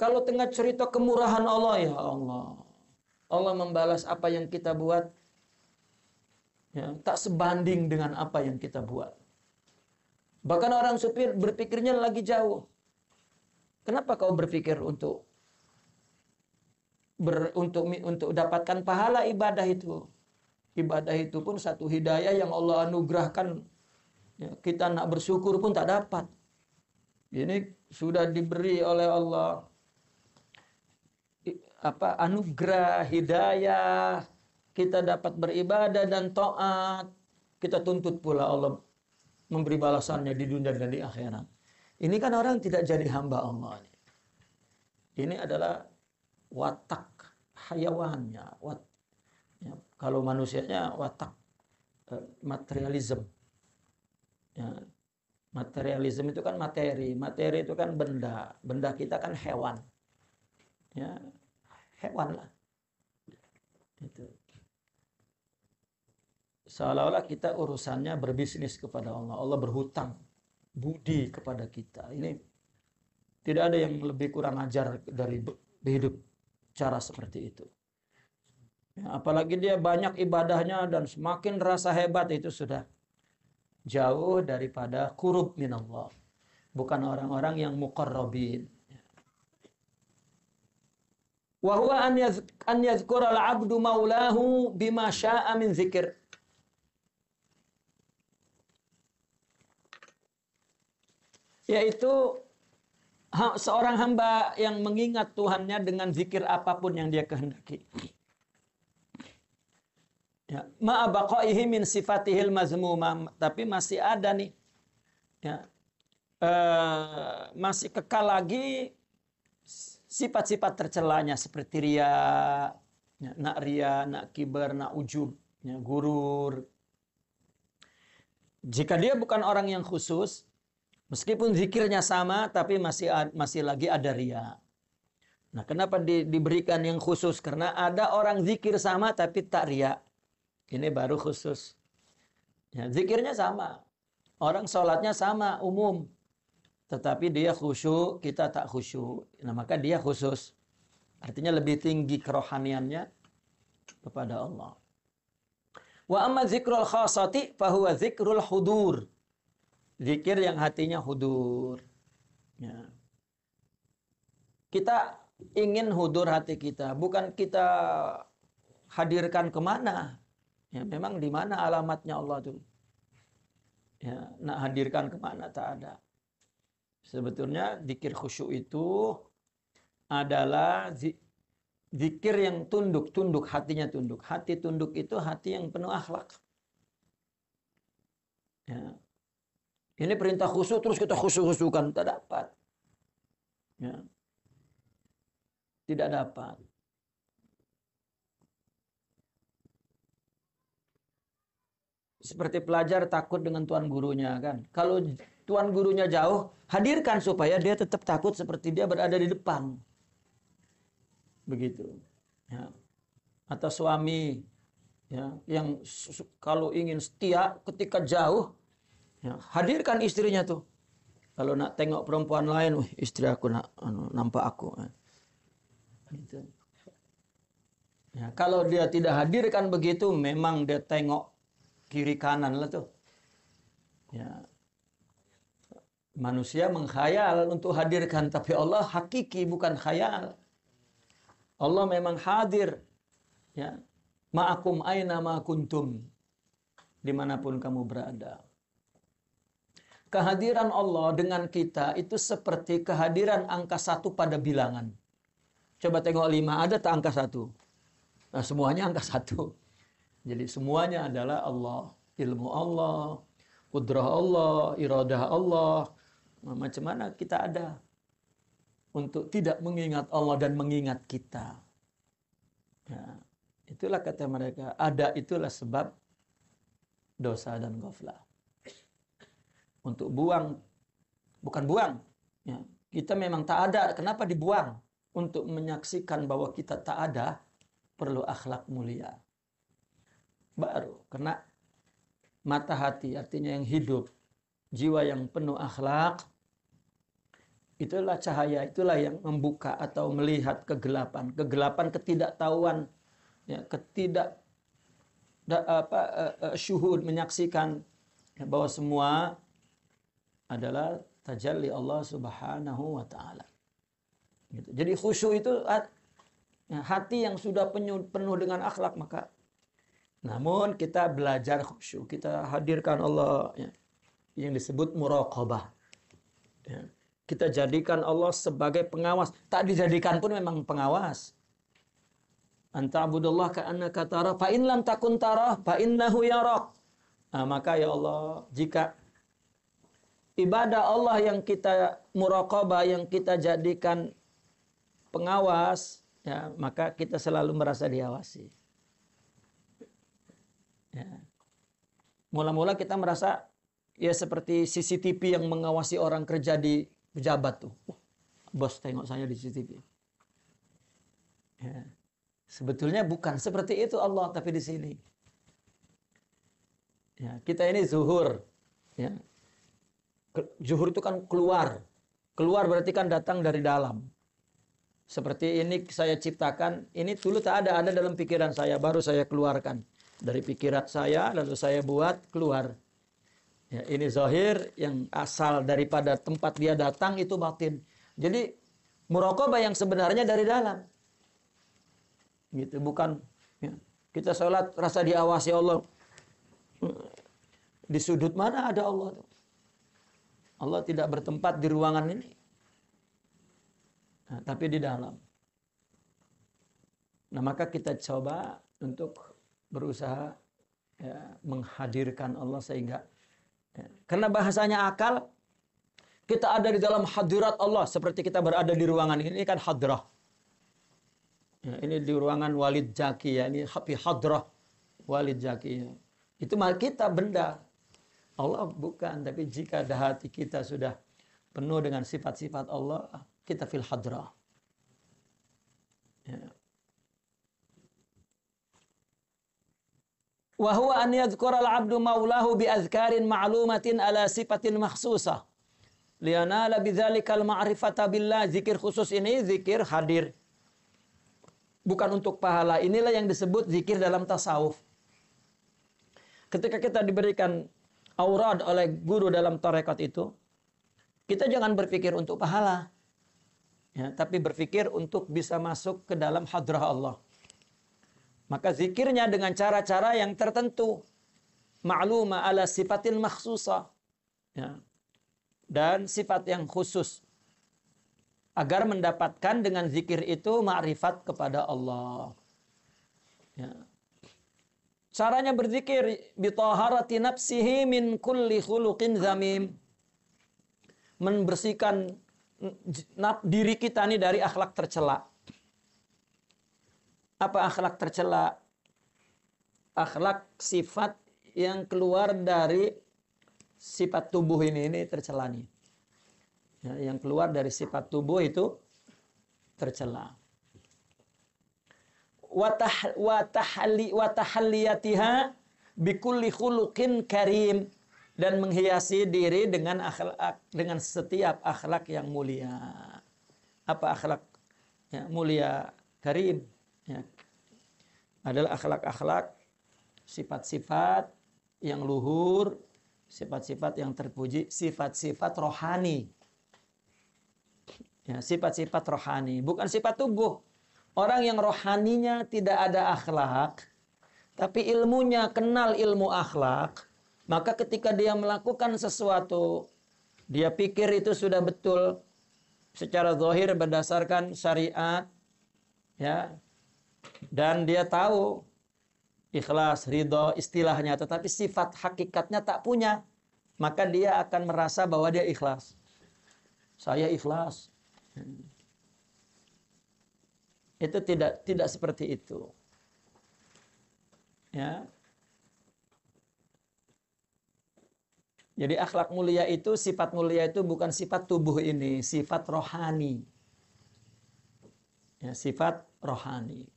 Kalau tengah cerita kemurahan Allah, ya Allah. Allah membalas apa yang kita buat, ya, tak sebanding dengan apa yang kita buat. Bahkan orang supir berpikirnya lagi jauh. Kenapa kau berpikir untuk ber, untuk untuk dapatkan pahala ibadah itu? Ibadah itu pun satu hidayah yang Allah anugerahkan Ya, kita nak bersyukur pun tak dapat. Ini sudah diberi oleh Allah apa anugerah hidayah kita dapat beribadah dan taat kita tuntut pula Allah memberi balasannya di dunia dan di akhirat ini kan orang tidak jadi hamba Allah ini adalah watak hayawannya wat, ya, kalau manusianya watak eh, materialisme Ya, materialisme itu kan materi, materi itu kan benda, benda kita kan hewan. Ya, hewan lah. Itu. Seolah-olah kita urusannya berbisnis kepada Allah, Allah berhutang budi kepada kita. Ini tidak ada yang lebih kurang ajar dari hidup cara seperti itu. Ya, apalagi dia banyak ibadahnya dan semakin rasa hebat itu sudah jauh daripada kurub minallah. Bukan orang-orang yang muqarrabin. Wa huwa an an yadhkura al-'abdu maulahu bima syaa'a min dzikr. Yaitu seorang hamba yang mengingat Tuhannya dengan zikir apapun yang dia kehendaki. Ya, ma'abaqaihi min sifatihil mazmuma. tapi masih ada nih. Ya. E, masih kekal lagi sifat-sifat tercelanya seperti ria, ya, nak ria, nak kibar, nak ujub, ya, gurur. Jika dia bukan orang yang khusus, meskipun zikirnya sama tapi masih masih lagi ada ria. Nah, kenapa di, diberikan yang khusus? Karena ada orang zikir sama tapi tak ria. Ini baru khusus. Ya, zikirnya sama. Orang sholatnya sama, umum. Tetapi dia khusyuk, kita tak khusyuk. Nah, maka dia khusus. Artinya lebih tinggi kerohaniannya kepada Allah. Wa amma zikrul khasati fahuwa zikrul hudur. Zikir yang hatinya hudur. Ya. Kita ingin hudur hati kita. Bukan kita hadirkan kemana. Ya, memang di mana alamatnya Allah itu? Ya, nak hadirkan kemana tak ada. Sebetulnya zikir khusyuk itu adalah zikir yang tunduk, tunduk hatinya tunduk. Hati tunduk itu hati yang penuh akhlak. Ya. Ini perintah khusyuk terus kita khusyuk-khusyukan tak dapat. Ya. Tidak dapat. Seperti pelajar takut dengan tuan gurunya kan. Kalau tuan gurunya jauh, hadirkan supaya dia tetap takut seperti dia berada di depan. Begitu. Ya. Atau suami ya yang kalau ingin setia ketika jauh ya, hadirkan istrinya tuh kalau nak tengok perempuan lain wih, istri aku nak anu, nampak aku ya. gitu. ya kalau dia tidak hadirkan begitu memang dia tengok kiri kanan lah tuh. Ya. Manusia mengkhayal untuk hadirkan, tapi Allah hakiki bukan khayal. Allah memang hadir. Ya. Ma'akum aina ma kuntum. Dimanapun kamu berada. Kehadiran Allah dengan kita itu seperti kehadiran angka satu pada bilangan. Coba tengok lima, ada tak angka satu? Nah, semuanya angka satu. Jadi semuanya adalah Allah, ilmu Allah, kudrah Allah, iradah Allah. Nah, macam mana kita ada untuk tidak mengingat Allah dan mengingat kita. Ya, itulah kata mereka, ada itulah sebab dosa dan ghaflah. Untuk buang, bukan buang. Ya, kita memang tak ada, kenapa dibuang? Untuk menyaksikan bahwa kita tak ada, perlu akhlak mulia baru kena mata hati artinya yang hidup jiwa yang penuh akhlak itulah cahaya itulah yang membuka atau melihat kegelapan kegelapan ketidaktahuan ya ketidak da, apa uh, uh, syuhud menyaksikan ya, bahwa semua adalah tajalli Allah Subhanahu wa taala. Gitu. Jadi khusyuk itu ya, hati yang sudah penuh, penuh dengan akhlak maka namun kita belajar khusyuk, kita hadirkan Allah ya, yang disebut muraqabah. Ya. Kita jadikan Allah sebagai pengawas. Tak dijadikan pun memang pengawas. Anta abudullah ka'annaka tara fa'in lam takun tara yarak. Nah, maka ya Allah, jika ibadah Allah yang kita muraqabah yang kita jadikan pengawas, ya, maka kita selalu merasa diawasi. Ya. Mula-mula ya. kita merasa ya seperti CCTV yang mengawasi orang kerja di pejabat tuh. bos tengok saya di CCTV. Ya. Sebetulnya bukan seperti itu Allah tapi di sini. Ya, kita ini zuhur. Ya. Zuhur itu kan keluar. Keluar berarti kan datang dari dalam. Seperti ini saya ciptakan, ini dulu tak ada, ada dalam pikiran saya, baru saya keluarkan dari pikiran saya lalu saya buat keluar. Ya, ini zahir yang asal daripada tempat dia datang itu batin. Jadi murokobah yang sebenarnya dari dalam. Gitu bukan ya. kita sholat rasa diawasi Allah. Di sudut mana ada Allah? Allah tidak bertempat di ruangan ini. Nah, tapi di dalam. Nah, maka kita coba untuk berusaha ya, menghadirkan Allah sehingga ya, karena bahasanya akal kita ada di dalam hadirat Allah seperti kita berada di ruangan ini, kan hadrah. Ya, ini di ruangan Walid Jaki ya, ini hapi hadrah Walid Jaki ya. Itu mal kita benda. Allah bukan, tapi jika ada hati kita sudah penuh dengan sifat-sifat Allah, kita fil hadrah. Ya. wa huwa an yadhkura al-'abdu maulahu bi azkarin ma'lumatin ala sifatin makhsusah lianala bidzalikal ma'rifata billah zikir khusus ini zikir hadir bukan untuk pahala inilah yang disebut zikir dalam tasawuf ketika kita diberikan aurat oleh guru dalam tarekat itu kita jangan berpikir untuk pahala ya, tapi berpikir untuk bisa masuk ke dalam hadrah Allah maka zikirnya dengan cara-cara yang tertentu. Ma'luma ala sifatil makhsusa Ya. Dan sifat yang khusus. Agar mendapatkan dengan zikir itu ma'rifat kepada Allah. Ya. Caranya berzikir bitaharati nafsihi min kulli khuluqin zamim. Membersihkan mm, diri kita ini dari akhlak tercelak. Apa akhlak tercela? Akhlak sifat yang keluar dari sifat tubuh ini ini tercela nih. Ya, yang keluar dari sifat tubuh itu tercela. Watah watahli watahliyatiha bikulli khuluqin karim dan menghiasi diri dengan akhlak dengan setiap akhlak yang mulia. Apa akhlak ya, mulia karim? Ya, adalah akhlak-akhlak, sifat-sifat yang luhur, sifat-sifat yang terpuji, sifat-sifat rohani. Ya, sifat-sifat rohani, bukan sifat tubuh. Orang yang rohaninya tidak ada akhlak, tapi ilmunya kenal ilmu akhlak, maka ketika dia melakukan sesuatu, dia pikir itu sudah betul secara zahir berdasarkan syariat, ya, dan dia tahu ikhlas, ridho, istilahnya, tetapi sifat hakikatnya tak punya. Maka dia akan merasa bahwa dia ikhlas. Saya ikhlas. Itu tidak tidak seperti itu. Ya. Jadi akhlak mulia itu, sifat mulia itu bukan sifat tubuh ini, sifat rohani. Ya, sifat rohani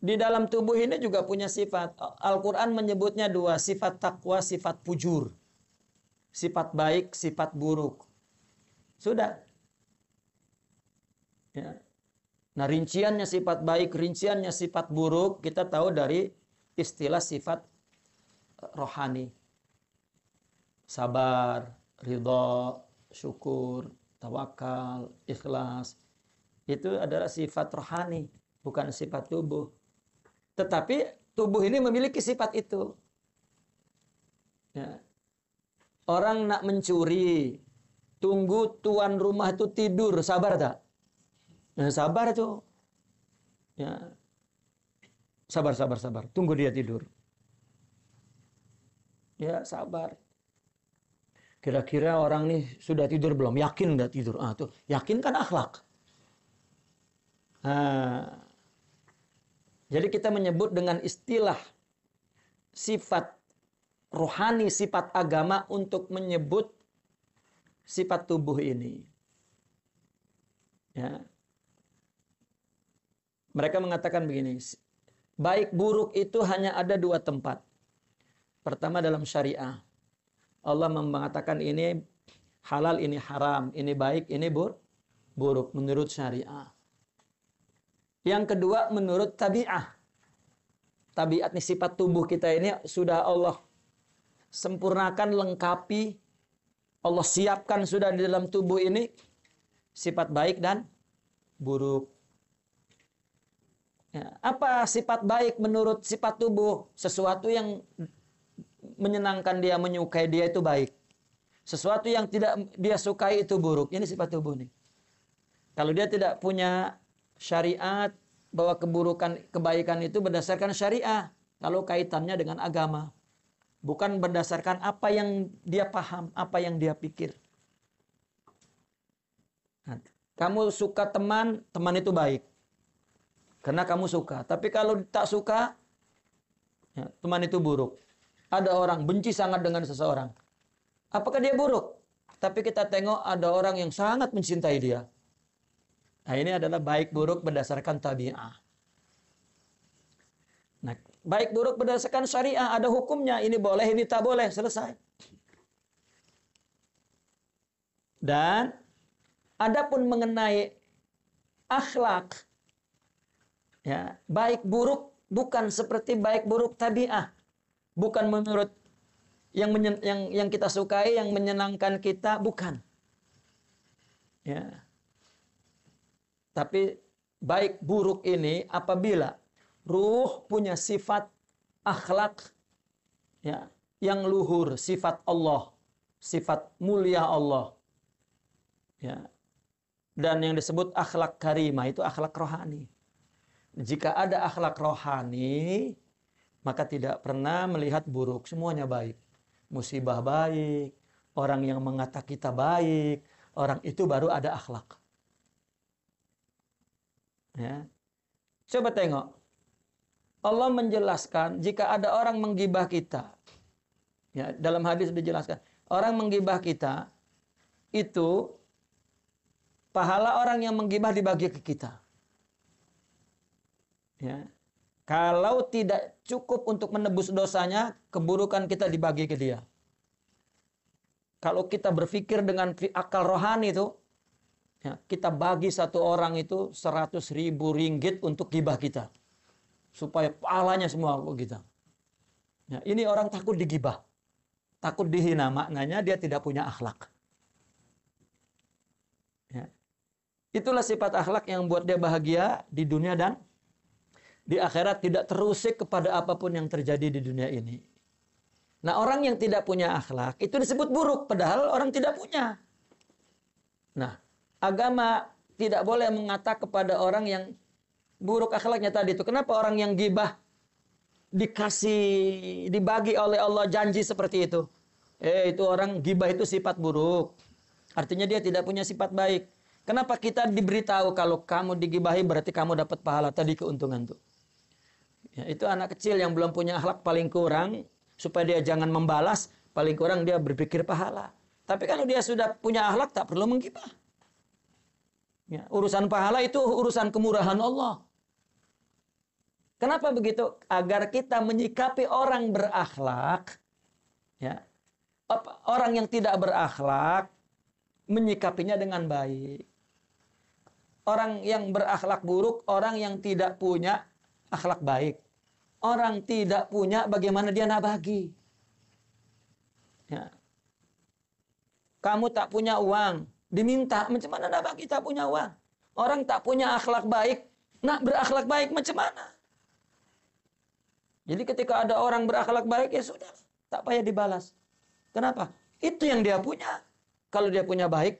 di dalam tubuh ini juga punya sifat. Al-Quran menyebutnya dua, sifat takwa, sifat pujur. Sifat baik, sifat buruk. Sudah. Ya. Nah rinciannya sifat baik, rinciannya sifat buruk, kita tahu dari istilah sifat eh, rohani. Sabar, ridho, syukur, tawakal, ikhlas. Itu adalah sifat rohani, bukan sifat tubuh. Tetapi tubuh ini memiliki sifat itu. Ya. Orang nak mencuri, tunggu tuan rumah itu tidur, sabar tak? Nah, sabar itu. Ya. Sabar, sabar, sabar. Tunggu dia tidur. Ya, sabar. Kira-kira orang nih sudah tidur belum? Yakin nggak tidur? Ah, tuh. Yakin kan akhlak. Nah, jadi kita menyebut dengan istilah sifat rohani, sifat agama untuk menyebut sifat tubuh ini. Ya. Mereka mengatakan begini, baik buruk itu hanya ada dua tempat. Pertama dalam syariah. Allah mengatakan ini halal, ini haram, ini baik, ini buruk menurut syariah. Yang kedua menurut tabiat, Tabiat nih sifat tubuh kita ini sudah Allah sempurnakan, lengkapi. Allah siapkan sudah di dalam tubuh ini sifat baik dan buruk. Ya, apa sifat baik menurut sifat tubuh? Sesuatu yang menyenangkan dia, menyukai dia itu baik. Sesuatu yang tidak dia sukai itu buruk. Ini sifat tubuh nih. Kalau dia tidak punya syariat bahwa keburukan kebaikan itu berdasarkan syariah kalau kaitannya dengan agama bukan berdasarkan apa yang dia paham apa yang dia pikir nah, kamu suka teman teman itu baik karena kamu suka tapi kalau tak suka ya, teman itu buruk ada orang benci sangat dengan seseorang apakah dia buruk tapi kita tengok ada orang yang sangat mencintai dia Nah, ini adalah baik buruk berdasarkan tabi'ah. Nah, baik buruk berdasarkan syariah ada hukumnya. Ini boleh, ini tak boleh, selesai. Dan adapun mengenai akhlak ya, baik buruk bukan seperti baik buruk tabiah, bukan menurut yang menyen, yang yang kita sukai, yang menyenangkan kita, bukan. Ya. Tapi baik buruk ini apabila ruh punya sifat akhlak ya yang luhur, sifat Allah, sifat mulia Allah. Ya. Dan yang disebut akhlak karimah itu akhlak rohani. Jika ada akhlak rohani, maka tidak pernah melihat buruk, semuanya baik. Musibah baik, orang yang mengata kita baik, orang itu baru ada akhlak. Ya. Coba tengok. Allah menjelaskan jika ada orang menggibah kita. Ya, dalam hadis dijelaskan, orang menggibah kita itu pahala orang yang menggibah dibagi ke kita. Ya. Kalau tidak cukup untuk menebus dosanya, keburukan kita dibagi ke dia. Kalau kita berpikir dengan akal rohani itu, Ya, kita bagi satu orang itu 100 ribu ringgit untuk gibah kita. Supaya pahalanya semua kita. Ya, ini orang takut digibah. Takut dihina. Maknanya dia tidak punya akhlak. Ya. Itulah sifat akhlak yang buat dia bahagia di dunia dan di akhirat tidak terusik kepada apapun yang terjadi di dunia ini. Nah orang yang tidak punya akhlak itu disebut buruk padahal orang tidak punya. Nah agama tidak boleh mengata kepada orang yang buruk akhlaknya tadi itu. Kenapa orang yang gibah dikasih dibagi oleh Allah janji seperti itu? Eh itu orang gibah itu sifat buruk. Artinya dia tidak punya sifat baik. Kenapa kita diberitahu kalau kamu digibahi berarti kamu dapat pahala tadi keuntungan tuh. Ya, itu anak kecil yang belum punya akhlak paling kurang supaya dia jangan membalas paling kurang dia berpikir pahala. Tapi kalau dia sudah punya akhlak tak perlu menggibah. Ya, urusan pahala itu urusan kemurahan Allah. Kenapa begitu? Agar kita menyikapi orang berakhlak, ya, orang yang tidak berakhlak menyikapinya dengan baik. Orang yang berakhlak buruk, orang yang tidak punya akhlak baik. Orang tidak punya bagaimana dia nabagi. Ya. Kamu tak punya uang, Diminta, macam mana nak kita punya uang? Orang tak punya akhlak baik, nak berakhlak baik macam mana? Jadi ketika ada orang berakhlak baik, ya sudah. Tak payah dibalas. Kenapa? Itu yang dia punya. Kalau dia punya baik,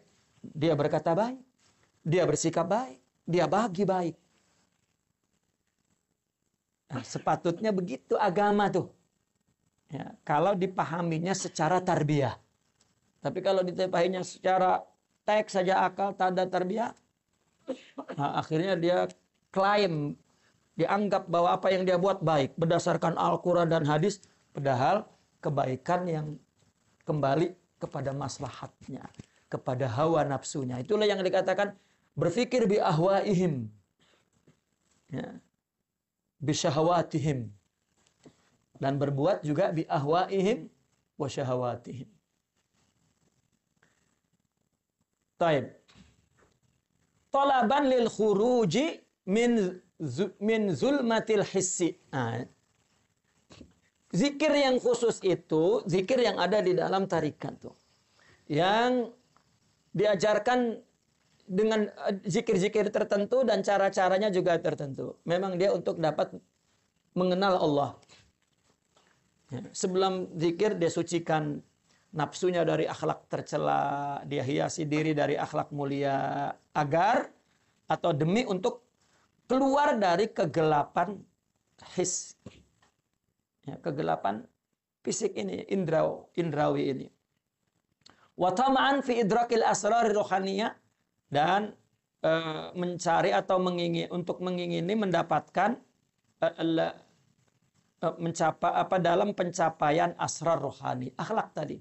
dia berkata baik. Dia bersikap baik. Dia bagi baik. Nah, sepatutnya begitu agama tuh. Ya, kalau dipahaminya secara tarbiyah. Tapi kalau dipahaminya secara tek saja akal, tanda terbiak. Nah, akhirnya dia klaim, dianggap bahwa apa yang dia buat baik berdasarkan Al-Quran dan hadis, padahal kebaikan yang kembali kepada maslahatnya, kepada hawa nafsunya. Itulah yang dikatakan berpikir bi ahwaihim. Ya. Bi syahwatihim. Dan berbuat juga bi ahwaihim wa syahwatihim. Taib. Talaban lil khuruji min min zulmatil hissi. zikir yang khusus itu zikir yang ada di dalam tarikat tuh yang diajarkan dengan eh, zikir-zikir tertentu dan cara-caranya juga tertentu memang dia untuk dapat mengenal Allah ya, sebelum zikir dia sucikan nafsunya dari akhlak tercela, dia hiasi diri dari akhlak mulia agar atau demi untuk keluar dari kegelapan his ya, kegelapan fisik ini indraw, indrawi ini watamaan fi idrakil asrar rohania dan e, mencari atau mengingin untuk mengingini mendapatkan eh, e, e, eh, mencapai apa dalam pencapaian asrar rohani akhlak tadi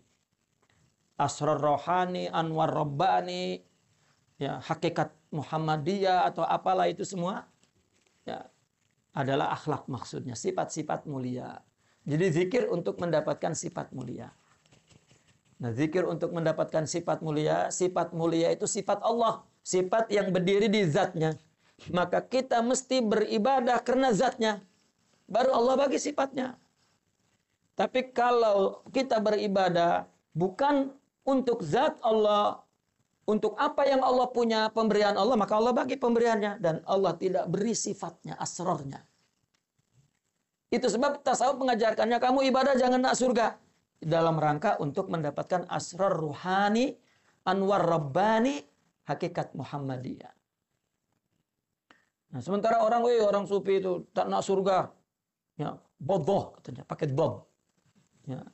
Asrar Rohani, Anwar robbani, ya, hakikat Muhammadiyah atau apalah itu semua ya, adalah akhlak maksudnya, sifat-sifat mulia. Jadi zikir untuk mendapatkan sifat mulia. Nah, zikir untuk mendapatkan sifat mulia, sifat mulia itu sifat Allah, sifat yang berdiri di zatnya. Maka kita mesti beribadah karena zatnya. Baru Allah bagi sifatnya. Tapi kalau kita beribadah bukan untuk zat Allah, untuk apa yang Allah punya, pemberian Allah, maka Allah bagi pemberiannya. Dan Allah tidak beri sifatnya, asrornya. Itu sebab tasawuf mengajarkannya, kamu ibadah jangan nak surga. Dalam rangka untuk mendapatkan asror ruhani, anwar rabbani, hakikat Muhammadiyah. Nah, sementara orang, eh orang sufi itu tak nak surga. Ya, bodoh katanya, pakai bob. Ya,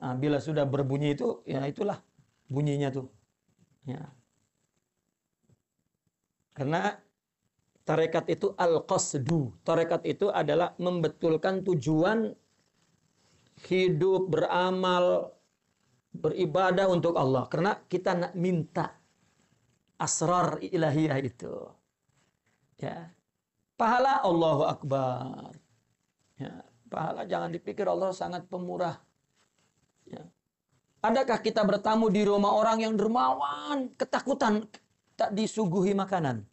Nah, bila sudah berbunyi itu, ya itulah bunyinya tuh. Ya. Karena tarekat itu al-qasdu. Tarekat itu adalah membetulkan tujuan hidup, beramal, beribadah untuk Allah. Karena kita nak minta asrar ilahiyah itu. Ya. Pahala Allahu Akbar. Ya, pahala jangan dipikir Allah sangat pemurah. Ya. Adakah kita bertamu di rumah orang yang dermawan, ketakutan tak disuguhi makanan?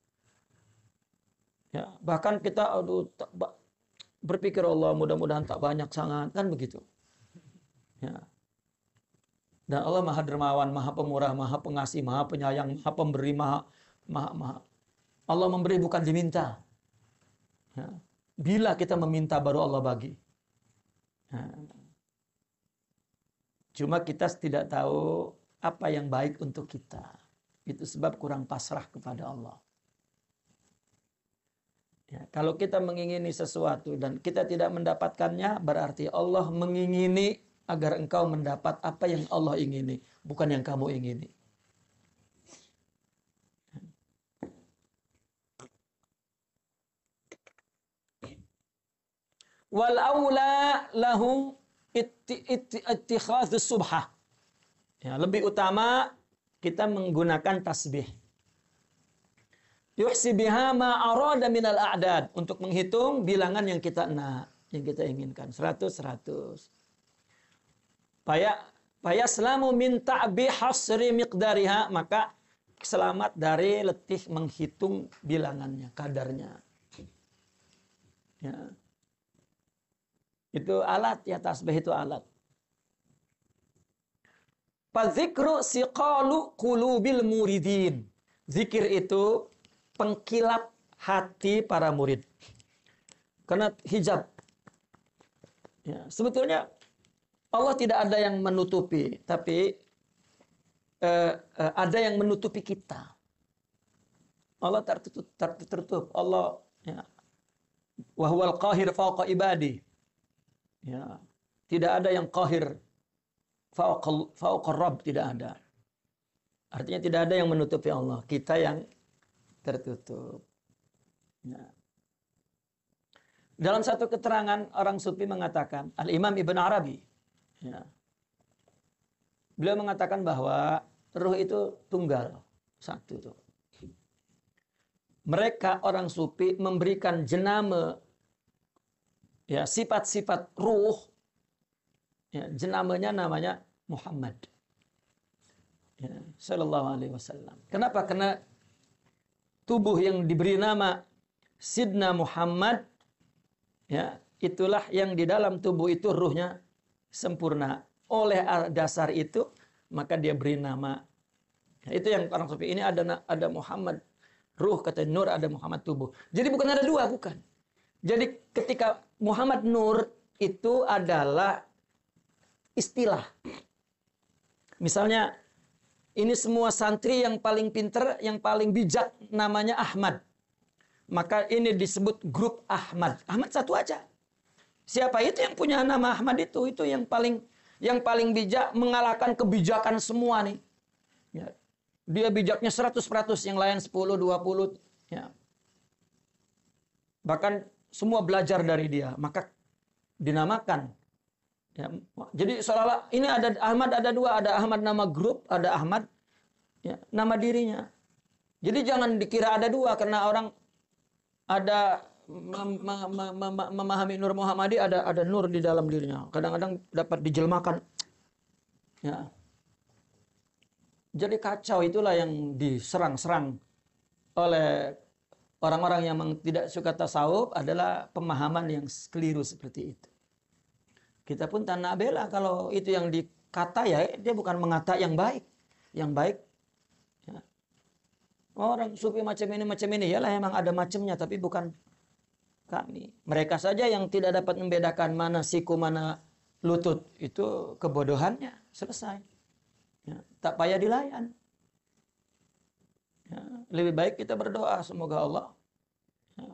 Ya, bahkan kita aduh tak, berpikir Allah mudah-mudahan tak banyak sangat kan begitu. Ya. Dan Allah Maha Dermawan, Maha Pemurah, Maha Pengasih, Maha Penyayang, Maha Pemberi, Maha Maha, maha. Allah memberi bukan diminta. Ya. Bila kita meminta baru Allah bagi. Ya. Cuma kita tidak tahu apa yang baik untuk kita. Itu sebab kurang pasrah kepada Allah. Ya, kalau kita mengingini sesuatu dan kita tidak mendapatkannya, berarti Allah mengingini agar engkau mendapat apa yang Allah ingini, bukan yang kamu ingini. Wal aula lahu ittikhadhus subha. Ya, lebih utama kita menggunakan tasbih. Yuhsi biha ma arada minal a'dad untuk menghitung bilangan yang kita nak, yang kita inginkan. 100 100. Paya paya payaslamu min ta'bi hasri miqdariha maka selamat dari letih menghitung bilangannya, kadarnya. Ya. Itu alat ya tasbih itu alat. Fadzikru siqalu qulubil muridin. Zikir itu pengkilap hati para murid. Karena hijab. Ya, sebetulnya Allah tidak ada yang menutupi, tapi eh, eh, ada yang menutupi kita. Allah tertutup, tertutup. Allah ya. Wahwal qahir fauqa ibadi. Ya. Tidak ada yang qahir. Fauqal Rabb tidak ada. Artinya tidak ada yang menutupi Allah. Kita yang tertutup. Ya. Dalam satu keterangan orang sufi mengatakan, Al-Imam Ibn Arabi. Ya. Beliau mengatakan bahwa ruh itu tunggal. Satu tuh. Mereka orang sufi memberikan jenama ya sifat-sifat ruh ya, jenamanya namanya Muhammad ya, Sallallahu Alaihi Wasallam kenapa karena tubuh yang diberi nama Sidna Muhammad ya itulah yang di dalam tubuh itu ruhnya sempurna oleh dasar itu maka dia beri nama ya, itu yang orang sufi ini ada ada Muhammad ruh kata nur ada Muhammad tubuh jadi bukan ada dua bukan jadi ketika Muhammad Nur itu adalah istilah. Misalnya ini semua santri yang paling pinter, yang paling bijak namanya Ahmad. Maka ini disebut grup Ahmad. Ahmad satu aja. Siapa itu yang punya nama Ahmad itu? Itu yang paling yang paling bijak mengalahkan kebijakan semua nih. Ya. Dia bijaknya 100%, yang lain 10, 20. Ya. Bahkan semua belajar dari dia maka dinamakan ya, jadi seolah-olah ini ada Ahmad ada dua ada Ahmad nama grup ada Ahmad ya, nama dirinya jadi jangan dikira ada dua karena orang ada mem mem mem memahami Nur Muhammadi ada ada Nur di dalam dirinya kadang-kadang dapat dijelmakan ya jadi kacau itulah yang diserang-serang oleh orang-orang yang tidak suka tasawuf adalah pemahaman yang keliru seperti itu. Kita pun tak nak bela kalau itu yang dikata ya, dia bukan mengata yang baik. Yang baik ya. Orang sufi macam ini macam ini lah emang ada macamnya tapi bukan kami. Mereka saja yang tidak dapat membedakan mana siku mana lutut itu kebodohannya selesai. Ya, tak payah dilayan. Ya, lebih baik kita berdoa semoga Allah ya,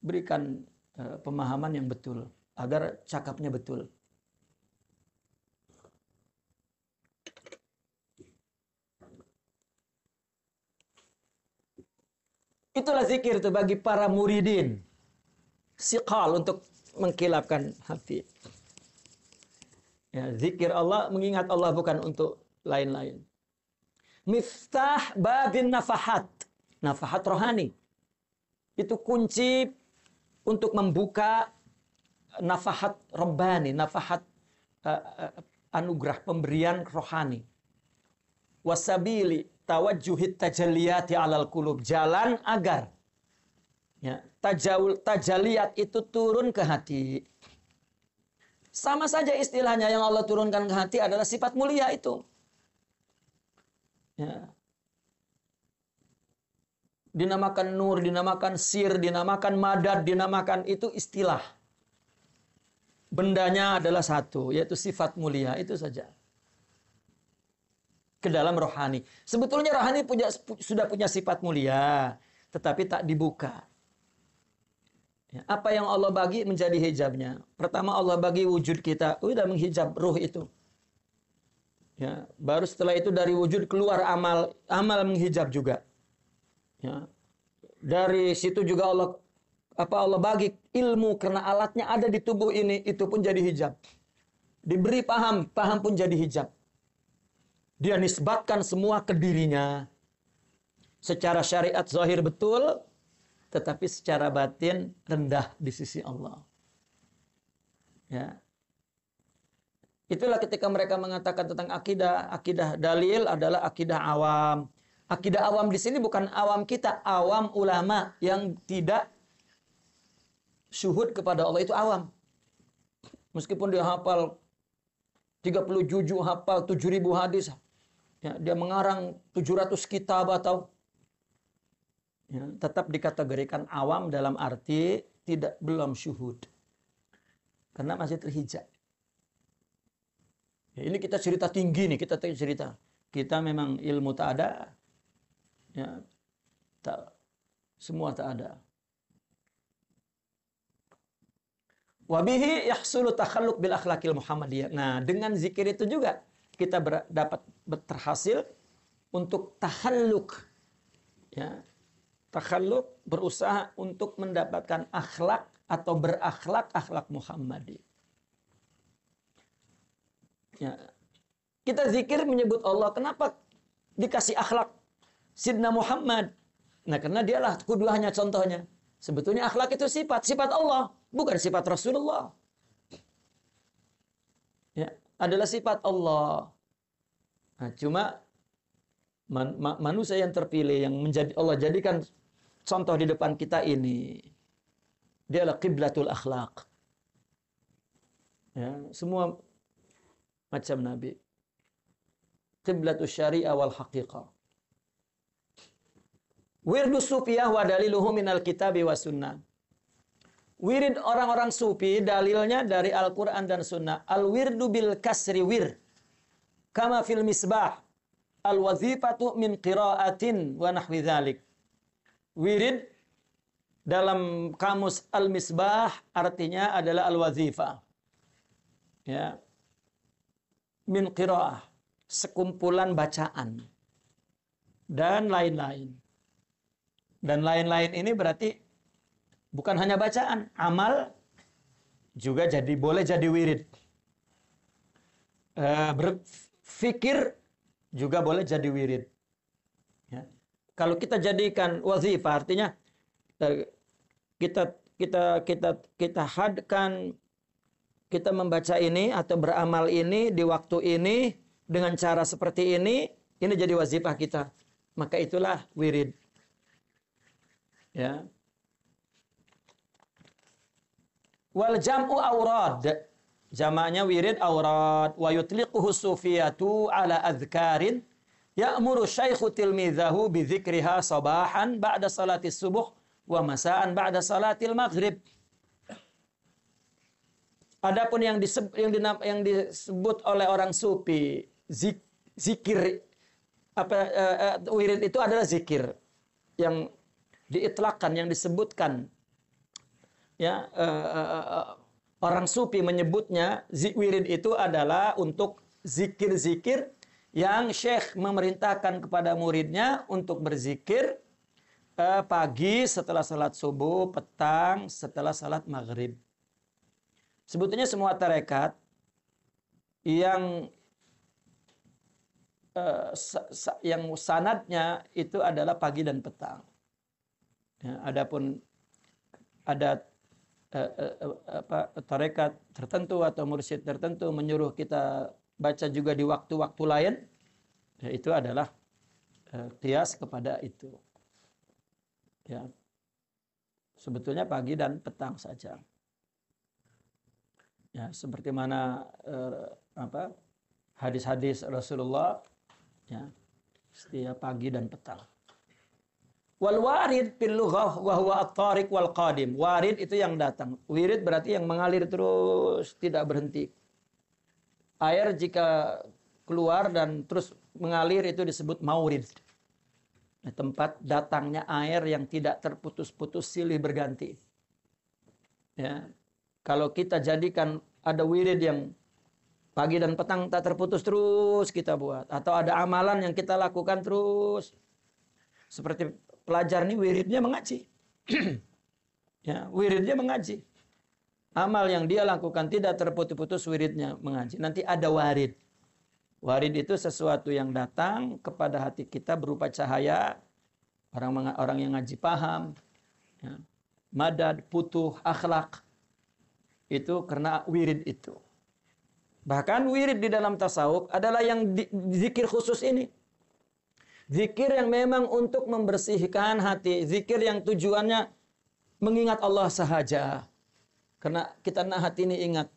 berikan e, pemahaman yang betul agar cakapnya betul. Itulah zikir itu bagi para muridin. Siqal untuk mengkilapkan hati. Ya, zikir Allah, mengingat Allah bukan untuk lain-lain. Miftah babin nafahat. Nafahat rohani. Itu kunci untuk membuka nafahat rohani, nafahat uh, uh, anugerah pemberian rohani. Wasabili tawajuhit tajaliyati alal kulub. Jalan agar ya, tajaul, tajaliat itu turun ke hati. Sama saja istilahnya yang Allah turunkan ke hati adalah sifat mulia itu. Ya. Dinamakan nur, dinamakan sir, dinamakan madad, dinamakan itu istilah. Bendanya adalah satu, yaitu sifat mulia, itu saja. Ke dalam rohani. Sebetulnya rohani punya, sudah punya sifat mulia, tetapi tak dibuka. Ya, apa yang Allah bagi menjadi hijabnya. Pertama Allah bagi wujud kita, udah menghijab ruh itu. Ya, baru setelah itu dari wujud keluar amal, amal menghijab juga. Ya. Dari situ juga Allah apa Allah bagi ilmu karena alatnya ada di tubuh ini itu pun jadi hijab. Diberi paham, paham pun jadi hijab. Dia nisbatkan semua ke dirinya. Secara syariat zahir betul, tetapi secara batin rendah di sisi Allah. Ya, Itulah ketika mereka mengatakan tentang akidah, akidah dalil adalah akidah awam. Akidah awam di sini bukan awam kita, awam ulama yang tidak syuhud kepada Allah itu awam. Meskipun dia hafal 30 jujur hafal 7000 hadis, ya, dia mengarang 700 kitab atau ya, tetap dikategorikan awam dalam arti tidak belum syuhud. Karena masih terhijab. Ya, ini kita cerita tinggi nih, kita cerita. Kita memang ilmu tak ada. Ya, tak semua tak ada. Wabihi yahsulu takhalluq bil akhlakil Muhammadiyah. Nah, dengan zikir itu juga kita ber, dapat berhasil untuk takhalluq. Ya. takhalluq berusaha untuk mendapatkan akhlak atau berakhlak akhlak muhammadiyah. Ya. Kita zikir menyebut Allah. Kenapa dikasih akhlak? Sidna Muhammad. Nah karena dialah kuduahnya contohnya. Sebetulnya akhlak itu sifat. Sifat Allah. Bukan sifat Rasulullah. Ya, adalah sifat Allah. Nah, cuma man, ma, manusia yang terpilih yang menjadi Allah jadikan contoh di depan kita ini dia adalah kiblatul akhlak. Ya, semua macam Nabi. Qiblatu syariah wal haqiqah. Wirdu sufiyah wa daliluhu al kitabi wa sunnah. Wirid orang-orang sufi dalilnya dari Al-Quran dan Sunnah. Al-wirdu bil kasri wir. Kama fil misbah. Al-wazifatu min qiraatin wa nahwi dhalik. Wirid dalam kamus al-misbah artinya adalah al-wazifah. Ya min qiraah, sekumpulan bacaan dan lain-lain. Dan lain-lain ini berarti bukan hanya bacaan, amal juga jadi boleh jadi wirid. Eh, berfikir juga boleh jadi wirid. Ya. Kalau kita jadikan wazifah artinya eh, kita kita kita kita hadkan kita membaca ini atau beramal ini di waktu ini dengan cara seperti ini, ini jadi wazifah kita. Maka itulah wirid. Ya. Wal jam'u awrad. Jamaknya wirid awrad wa yutliquhu sufiyatu ala adhkarin ya'muru syaikhu tilmidhahu dzikriha sabahan ba'da salati subuh wa masaan ba'da salatil maghrib. Adapun yang disebut, yang, dinam, yang disebut oleh orang sufi zik, zikir apa uh, uh, wirid itu adalah zikir yang diitlakan yang disebutkan ya uh, uh, uh orang sufi menyebutnya zik wirid itu adalah untuk zikir-zikir yang syekh memerintahkan kepada muridnya untuk berzikir uh, pagi setelah salat subuh, petang setelah salat maghrib. Sebetulnya semua tarekat yang eh, yang sanatnya itu adalah pagi dan petang. Ya, adapun ada eh, eh, eh, apa, tarekat tertentu atau mursyid tertentu menyuruh kita baca juga di waktu-waktu lain, ya, itu adalah eh, kepada itu. Ya, sebetulnya pagi dan petang saja ya seperti mana eh, apa hadis-hadis Rasulullah ya setiap pagi dan petang wal warid fil lughah wa huwa at-tariq wal qadim warid itu yang datang wirid berarti yang mengalir terus tidak berhenti air jika keluar dan terus mengalir itu disebut maurid nah, tempat datangnya air yang tidak terputus-putus silih berganti ya kalau kita jadikan ada wirid yang pagi dan petang tak terputus terus kita buat atau ada amalan yang kita lakukan terus seperti pelajar ini wiridnya mengaji ya wiridnya mengaji amal yang dia lakukan tidak terputus-putus wiridnya mengaji nanti ada warid warid itu sesuatu yang datang kepada hati kita berupa cahaya orang orang yang ngaji paham ya. madad putuh akhlak itu karena wirid itu. Bahkan wirid di dalam tasawuf adalah yang zikir khusus ini. Zikir yang memang untuk membersihkan hati, zikir yang tujuannya mengingat Allah sahaja Karena kita nak hati ini ingat.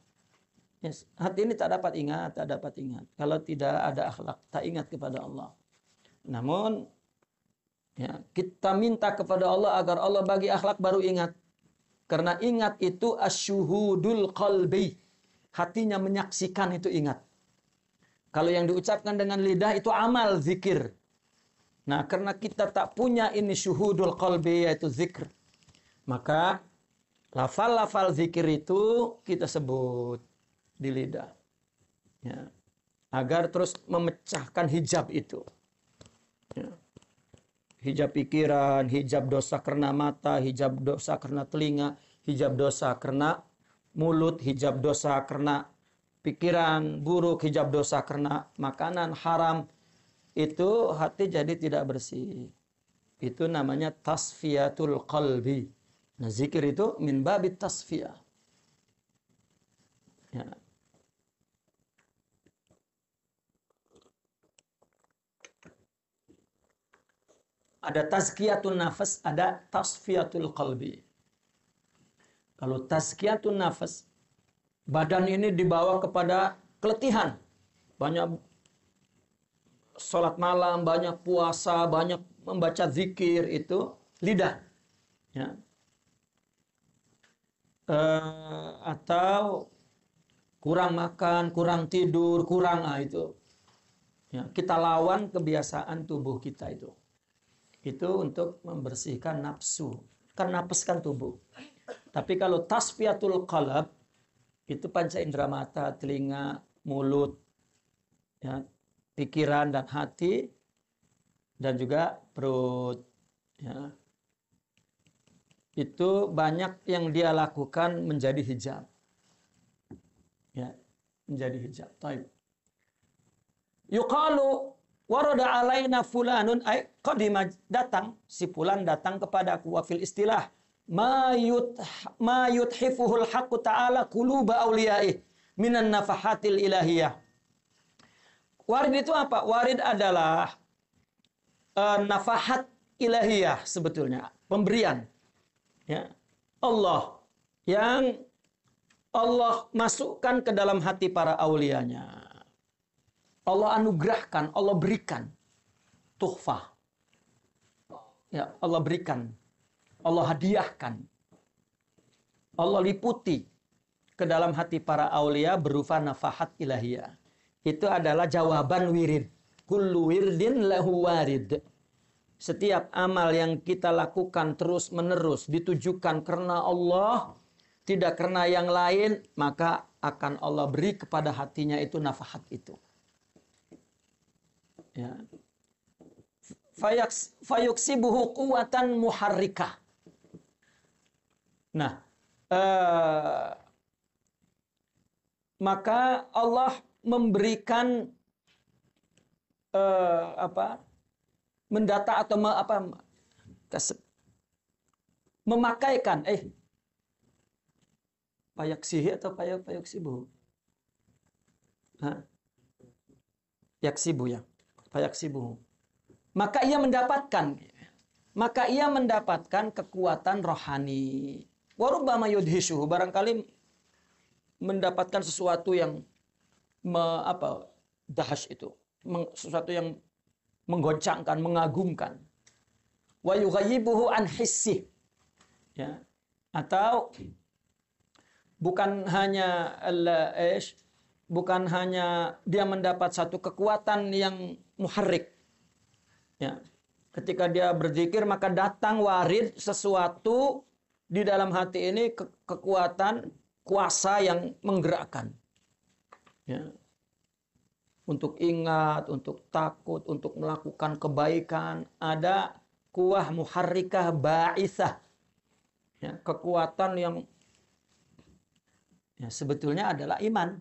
Yes. Hati ini tak dapat ingat, tak dapat ingat. Kalau tidak ada akhlak, tak ingat kepada Allah. Namun, ya, kita minta kepada Allah agar Allah bagi akhlak baru ingat. Karena ingat itu asyuhudul qalbi. Hatinya menyaksikan itu ingat. Kalau yang diucapkan dengan lidah itu amal zikir. Nah, karena kita tak punya ini syuhudul qalbi yaitu zikir. Maka lafal-lafal zikir itu kita sebut di lidah. Ya. Agar terus memecahkan hijab itu. Ya hijab pikiran, hijab dosa karena mata, hijab dosa karena telinga, hijab dosa karena mulut, hijab dosa karena pikiran buruk, hijab dosa karena makanan haram, itu hati jadi tidak bersih. Itu namanya tasfiyatul qalbi. Nah, zikir itu min babit tasfiyah. Ya. ada tazkiyatun nafas, ada tasfiyatul qalbi. Kalau tazkiyatun nafas, badan ini dibawa kepada keletihan. Banyak sholat malam, banyak puasa, banyak membaca zikir itu lidah. Ya. E, atau kurang makan, kurang tidur, kurang ah, itu. Ya, kita lawan kebiasaan tubuh kita itu itu untuk membersihkan nafsu. Karena nafsu tubuh. Tapi kalau tasfiyatul qalb itu panca indera mata, telinga, mulut, ya, pikiran dan hati dan juga perut. Ya. Itu banyak yang dia lakukan menjadi hijab. Ya, menjadi hijab. Taib. Yukalu Waroda alaina fulanun ay qadima datang si fulan datang kepadaku fil istilah mayut mayut hifuhul haqqu ta'ala quluba auliyaih minan nafahatil ilahiyah. Warid itu apa? Warid adalah uh, nafahat ilahiyah sebetulnya, pemberian. Ya. Allah yang Allah masukkan ke dalam hati para aulianya. Allah anugerahkan, Allah berikan tuhfah. Ya, Allah berikan, Allah hadiahkan, Allah liputi ke dalam hati para aulia berupa nafahat ilahiyah. Itu adalah jawaban wirid. Kullu wirdin lahu warid. Setiap amal yang kita lakukan terus-menerus ditujukan karena Allah, tidak karena yang lain, maka akan Allah beri kepada hatinya itu nafahat itu ya fayuksibuhu kuatan muharrika. nah uh, maka Allah memberikan uh, apa mendata atau me, apa memakaikan eh payaksihi atau payak payaksibu Hah? yaksibu ya fayaksibuhu. Maka ia mendapatkan maka ia mendapatkan kekuatan rohani. Warubama yudhishuhu barangkali mendapatkan sesuatu yang me, apa dahas itu, sesuatu yang menggoncangkan, mengagumkan. Wa yughayyibuhu an hissih. Ya. Atau bukan hanya eh, bukan hanya dia mendapat satu kekuatan yang muharrik. Ya. Ketika dia berzikir maka datang warid sesuatu di dalam hati ini ke kekuatan kuasa yang menggerakkan. Ya. Untuk ingat, untuk takut, untuk melakukan kebaikan, ada kuah muharrikah ba'isah. Ya, kekuatan yang ya, sebetulnya adalah iman.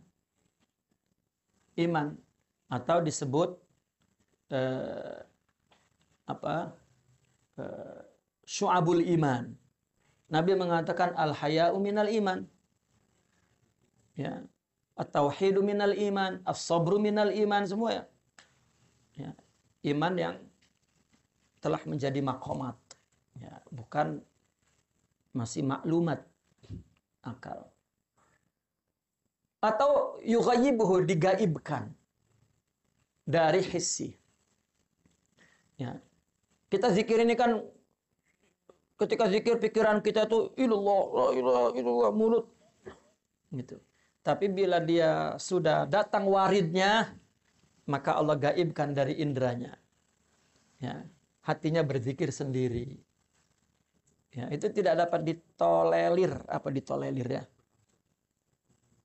Iman atau disebut eh, apa eh, syu'abul iman. Nabi mengatakan al haya'u minal iman. Ya. At-tauhidu minal iman, as-sabru minal iman semua ya. ya. Iman yang telah menjadi makomat. Ya, bukan masih maklumat akal. Atau yughayibuhu digaibkan dari hissi. Ya. Kita zikir ini kan ketika zikir pikiran kita itu ilallah, ilallah ilallah mulut gitu. Tapi bila dia sudah datang waridnya, maka Allah gaibkan dari indranya. Ya, hatinya berzikir sendiri. Ya, itu tidak dapat ditolelir apa ditolelir ya.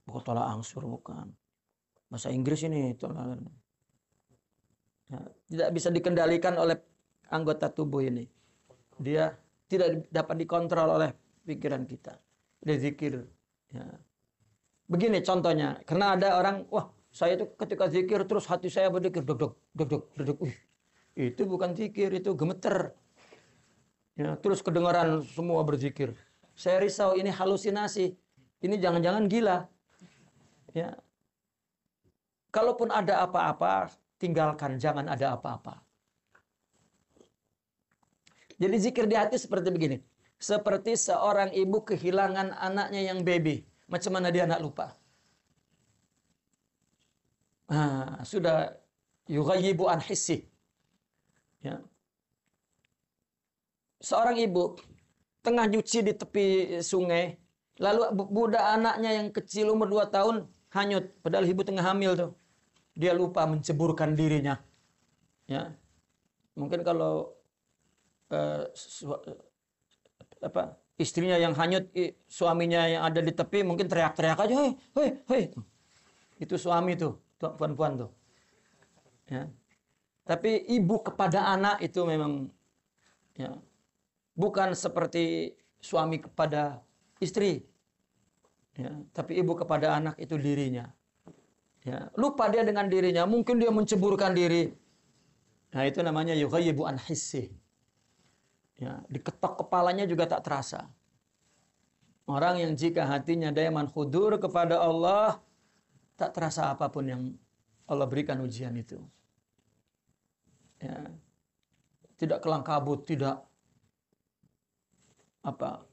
Bukan tolak angsur bukan. masa Inggris ini tolak. Nah, tidak bisa dikendalikan oleh anggota tubuh ini. Dia tidak dapat dikontrol oleh pikiran kita. Dia zikir. Ya. Begini contohnya, karena ada orang, wah saya itu ketika zikir terus hati saya berzikir dok dok dok dok dok. Uh, itu bukan zikir, itu gemeter. Ya, terus kedengaran semua berzikir. Saya risau ini halusinasi. Ini jangan-jangan gila. Ya. Kalaupun ada apa-apa, tinggalkan, jangan ada apa-apa. Jadi zikir di hati seperti begini. Seperti seorang ibu kehilangan anaknya yang baby. Macam mana dia anak lupa? Nah, sudah yugayibu an hissi. Ya. Seorang ibu tengah nyuci di tepi sungai. Lalu budak anaknya yang kecil umur 2 tahun hanyut. Padahal ibu tengah hamil tuh dia lupa menceburkan dirinya. Ya. Mungkin kalau uh, apa istrinya yang hanyut, suaminya yang ada di tepi mungkin teriak-teriak aja, "Hei, hei, hei." Itu suami tuh, tuan puan tuh. Ya. Tapi ibu kepada anak itu memang ya, bukan seperti suami kepada istri. Ya, tapi ibu kepada anak itu dirinya. Ya, lupa dia dengan dirinya, mungkin dia menceburkan diri. Nah, itu namanya yughayyibu an hissi. Ya, diketok kepalanya juga tak terasa. Orang yang jika hatinya daiman khudur kepada Allah, tak terasa apapun yang Allah berikan ujian itu. Ya. Tidak kelang kabut, tidak apa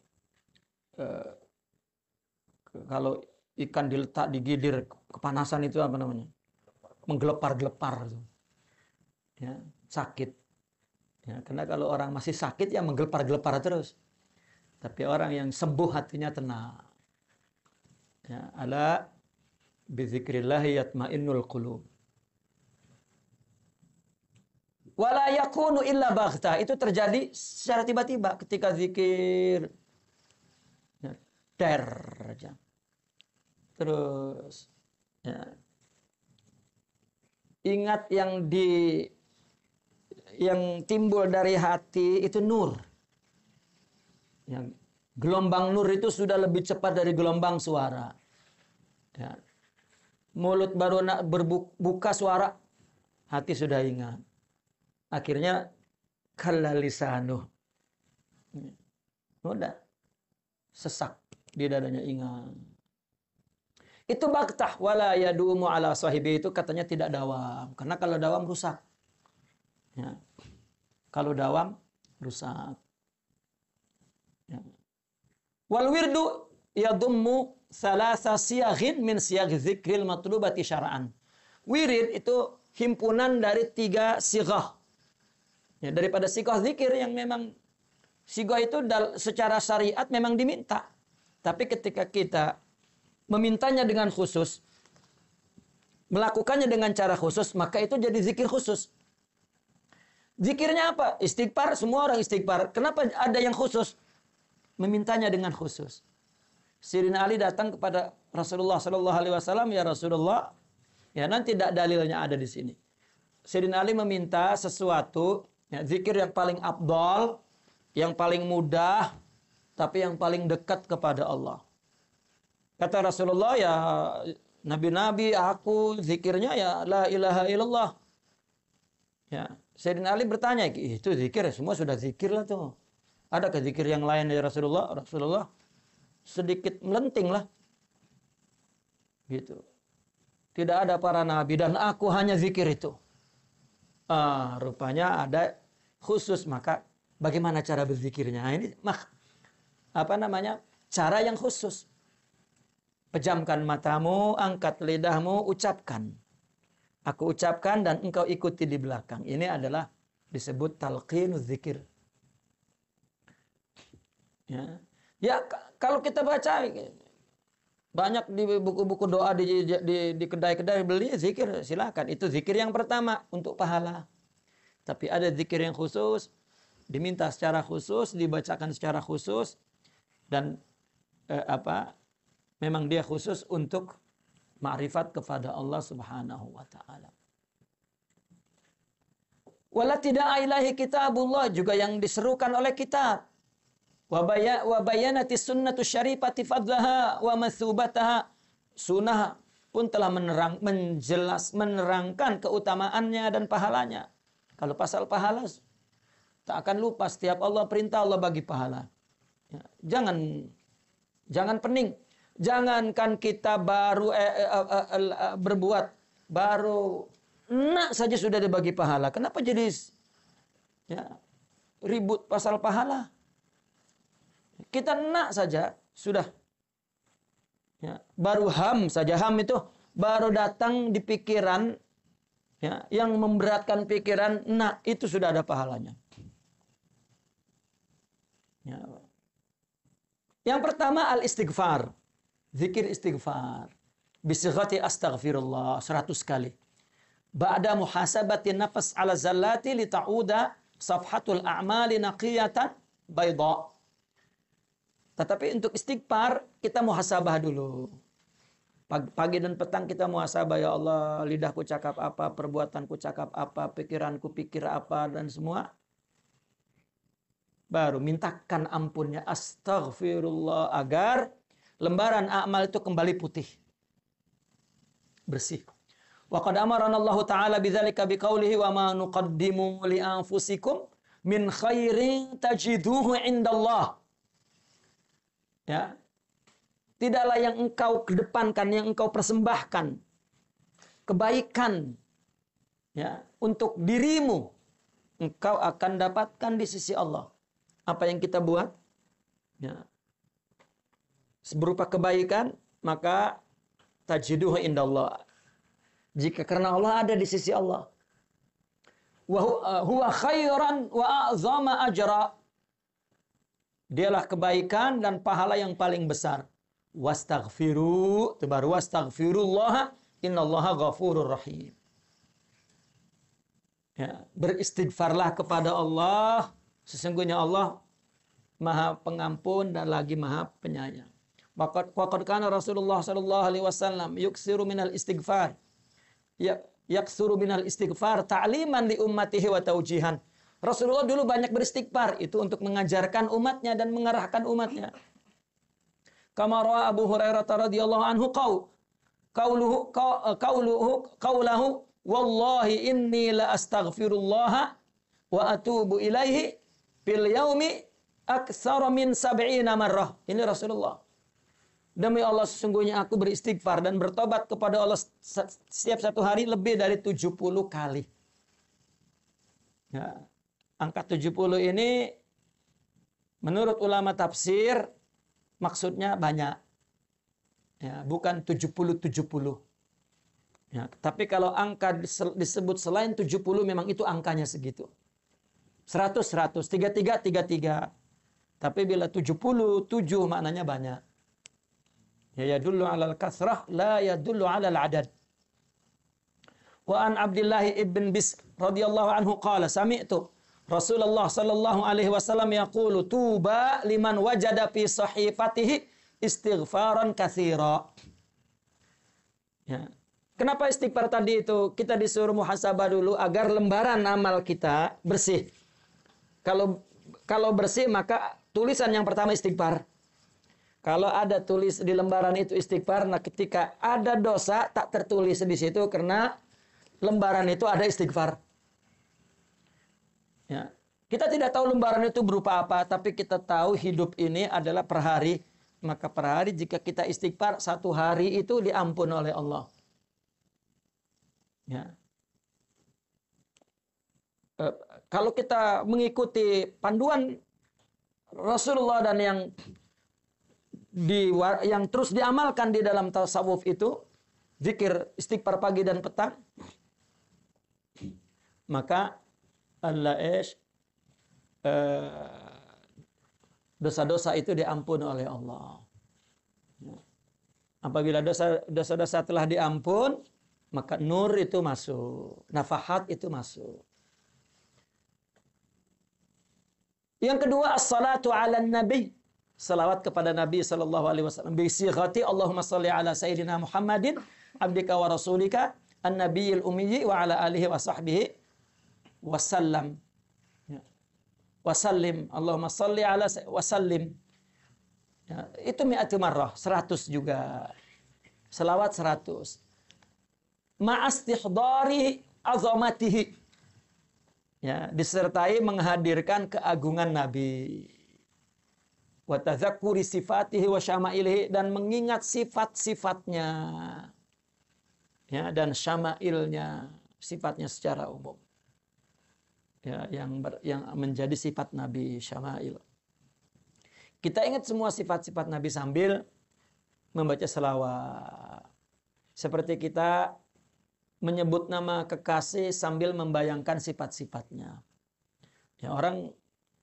eh, kalau ikan diletak di gilir kepanasan itu apa namanya menggelepar-gelepar ya sakit ya karena kalau orang masih sakit ya menggelepar-gelepar terus tapi orang yang sembuh hatinya tenang ya ala bizikrillah yatmainnul qulub wala yakunu illa baghta itu terjadi secara tiba-tiba ketika zikir ya, terus ya. ingat yang di yang timbul dari hati itu nur yang gelombang nur itu sudah lebih cepat dari gelombang suara ya. mulut baru nak berbuka suara hati sudah ingat akhirnya kalalisanu ya. udah sesak di dadanya ingat itu baktah wala yadumu ala sahibi itu katanya tidak dawam. Karena kalau dawam rusak. Ya. Kalau dawam rusak. Ya. Wal wirdu yadumu salasa siyaghin min siyaghi zikril matlubati syara'an. Wirid itu himpunan dari tiga sigah. Ya, daripada sigah zikir yang memang sigah itu secara syariat memang diminta. Tapi ketika kita memintanya dengan khusus, melakukannya dengan cara khusus, maka itu jadi zikir khusus. Zikirnya apa? Istighfar, semua orang istighfar. Kenapa ada yang khusus? Memintanya dengan khusus. Sirin Ali datang kepada Rasulullah Shallallahu Alaihi Wasallam, ya Rasulullah, ya nanti tidak dalilnya ada di sini. Sirin Ali meminta sesuatu, ya, zikir yang paling abdol, yang paling mudah, tapi yang paling dekat kepada Allah. Kata Rasulullah ya nabi-nabi aku zikirnya ya la ilaha illallah. Ya, Sayyidina Ali bertanya, itu zikir semua sudah zikir lah tuh. Ada ke zikir yang lain dari Rasulullah? Rasulullah sedikit melenting lah. Gitu. Tidak ada para nabi dan aku hanya zikir itu. Ah, rupanya ada khusus maka bagaimana cara berzikirnya? Nah, ini mak apa namanya? Cara yang khusus. Pejamkan matamu, angkat lidahmu, ucapkan. Aku ucapkan dan engkau ikuti di belakang. Ini adalah disebut talqinu zikir. Ya. ya, kalau kita baca banyak di buku-buku doa di di di kedai-kedai beli zikir silakan itu zikir yang pertama untuk pahala tapi ada zikir yang khusus diminta secara khusus dibacakan secara khusus dan eh, apa memang dia khusus untuk ma'rifat kepada Allah Subhanahu wa taala. Wala tidak ilahi kitabullah juga yang diserukan oleh kitab. Wa bayanati sunnatu syarifati fadlaha wa mathubataha. Sunnah pun telah menerang, menjelas, menerangkan keutamaannya dan pahalanya. Kalau pasal pahala, tak akan lupa setiap Allah perintah Allah bagi pahala. Ya, jangan jangan pening Jangankan kita baru eh, eh, eh, eh, berbuat baru enak saja sudah dibagi pahala. Kenapa jadi ya, ribut pasal pahala? Kita enak saja sudah ya, baru ham saja ham itu baru datang di pikiran ya, yang memberatkan pikiran, nak itu sudah ada pahalanya. Ya. Yang pertama al istighfar zikir istighfar bisighati astaghfirullah 100 kali ba'da muhasabati nafas ala zallati ta'uda safhatul a'mali naqiyatan bayda tetapi untuk istighfar kita muhasabah dulu Pagi dan petang kita muhasabah ya Allah, lidahku cakap apa, perbuatanku cakap apa, pikiranku pikir apa dan semua. Baru mintakan ampunnya astaghfirullah agar lembaran amal itu kembali putih. Bersih. Wa qad amarana Allah Ta'ala bidzalika biqaulihi wa ma nuqaddimu li anfusikum min khairin tajiduhu indallah. Ya. Tidaklah yang engkau kedepankan, yang engkau persembahkan kebaikan ya untuk dirimu engkau akan dapatkan di sisi Allah. Apa yang kita buat? Ya, berupa kebaikan, maka tajiduhu indallah. Jika karena Allah ada di sisi Allah. Wa uh, huwa khairan wa a'zama ajra. Dialah kebaikan dan pahala yang paling besar. Wastaghfiru, itu baru wastaghfirullah innallaha ghafurur rahim. Ya, beristighfarlah kepada Allah. Sesungguhnya Allah Maha Pengampun dan lagi Maha Penyayang. Waqad kana Rasulullah sallallahu alaihi wasallam yuksiru minal istighfar. Ya, yaksuru minal istighfar ta'liman li ummatihi wa taujihan. Rasulullah dulu banyak beristighfar itu untuk mengajarkan umatnya dan mengarahkan umatnya. Kama ra'a Abu Hurairah radhiyallahu anhu qaul qauluhu qauluhu qaulahu wallahi inni la astaghfirullah wa atubu ilaihi bil yaumi aktsara min sab'ina marrah. Ini Rasulullah. Demi Allah sesungguhnya aku beristighfar dan bertobat kepada Allah setiap satu hari lebih dari 70 kali. Ya, angka 70 ini menurut ulama tafsir maksudnya banyak. Ya, bukan 70-70. Ya, tapi kalau angka disebut selain 70 memang itu angkanya segitu. 100 100, 33 33. Tapi bila 70 7 maknanya banyak ya yadullu ala al kasrah la yadullu ala al adad wa an Abdullah ibn bis radhiyallahu anhu qala sami'tu Rasulullah sallallahu alaihi wasallam yaqulu tuba liman wajada fi sahifatihi istighfaran katsira. Ya. Kenapa istighfar tadi itu? Kita disuruh muhasabah dulu agar lembaran amal kita bersih. Kalau kalau bersih maka tulisan yang pertama istighfar. Kalau ada tulis di lembaran itu istighfar, nah ketika ada dosa tak tertulis di situ karena lembaran itu ada istighfar. Ya. Kita tidak tahu lembaran itu berupa apa, tapi kita tahu hidup ini adalah per hari. Maka per hari jika kita istighfar, satu hari itu diampun oleh Allah. Ya. E, kalau kita mengikuti panduan Rasulullah dan yang di yang terus diamalkan di dalam tasawuf itu zikir istighfar pagi dan petang maka Allah es eh, dosa-dosa itu diampun oleh Allah. Apabila dosa-dosa telah diampun, maka nur itu masuk, nafahat itu masuk. Yang kedua, as-salatu ala nabi selawat kepada Nabi sallallahu alaihi wasallam bi sighati Allahumma shalli ala sayyidina Muhammadin abdika wa rasulika an-nabiyil ummi wa ala alihi wa sahbihi wasallam ya. wasallim Allahumma shalli ala wasallim ya. itu mi'atu marrah 100 juga selawat 100 ma'astihdari azamatihi ya disertai menghadirkan keagungan nabi watazakuri sifatihi wa dan mengingat sifat-sifatnya ya dan syama'ilnya sifatnya secara umum ya yang ber, yang menjadi sifat nabi syama'il kita ingat semua sifat-sifat nabi sambil membaca selawat seperti kita menyebut nama kekasih sambil membayangkan sifat-sifatnya ya orang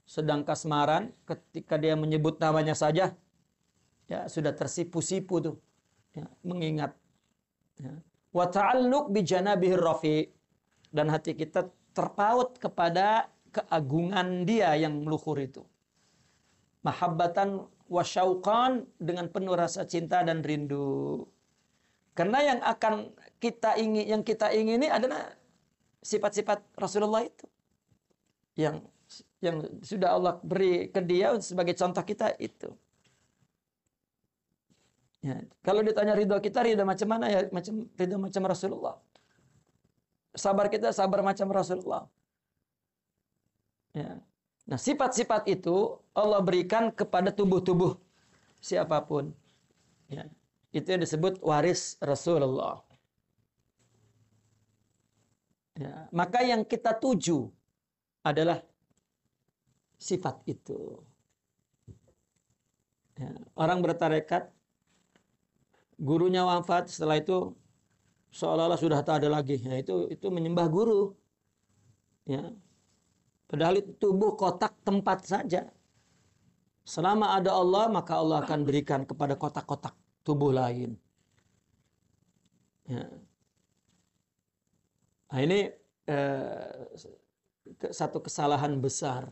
sedang kasmaran ketika dia menyebut namanya saja ya sudah tersipu-sipu tuh ya, mengingat ya. wa ta'alluq bi janabihir rafi dan hati kita terpaut kepada keagungan dia yang luhur itu mahabbatan wa syauqan dengan penuh rasa cinta dan rindu karena yang akan kita ingin yang kita ingini adalah sifat-sifat Rasulullah itu yang yang sudah Allah beri ke dia sebagai contoh kita itu. Ya, kalau ditanya ridho kita ridho macam mana ya macam ridho macam Rasulullah. Sabar kita sabar macam Rasulullah. Ya. Nah, sifat-sifat itu Allah berikan kepada tubuh-tubuh siapapun. Ya. Itu yang disebut waris Rasulullah. Ya. Maka yang kita tuju adalah sifat itu. Ya, orang bertarekat, gurunya wafat, setelah itu seolah-olah sudah tak ada lagi. Ya, itu itu menyembah guru. Ya. Padahal itu tubuh kotak tempat saja. Selama ada Allah, maka Allah akan berikan kepada kotak-kotak tubuh lain. Ya. Nah, ini eh, satu kesalahan besar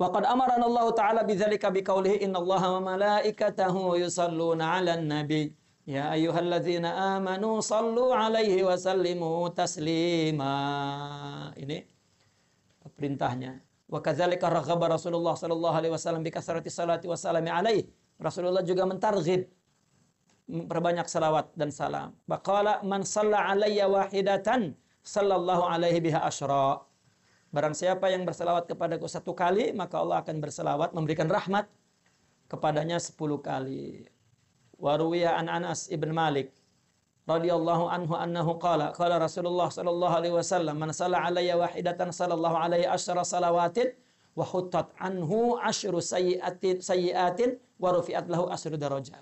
وقد amarana Allah Ta'ala بذلك بقوله إن الله وملائكته يصلون على nabi. Ya أيها الذين آمنوا 'alaihi عليه وسلموا taslima. Ini perintahnya. وكذلك رغب رسول Rasulullah صلى alaihi wasallam وسلم kasrati الصلاة والسلام عليه 'alaihi. Rasulullah juga mentarghib memperbanyak salawat dan salam. Baqala man shalla 'alayya wahidatan sallallahu alaihi biha asyra. Barang siapa yang berselawat kepadaku satu kali, maka Allah akan berselawat memberikan rahmat kepadanya sepuluh kali. Waruwiya an Anas ibn Malik radhiyallahu anhu annahu qala qala Rasulullah sallallahu alaihi wasallam man sala alayya wahidatan sallallahu alaihi asyara salawatin wa anhu asyru sayiatin, sayiatin wa rufi'at lahu asyru darajat.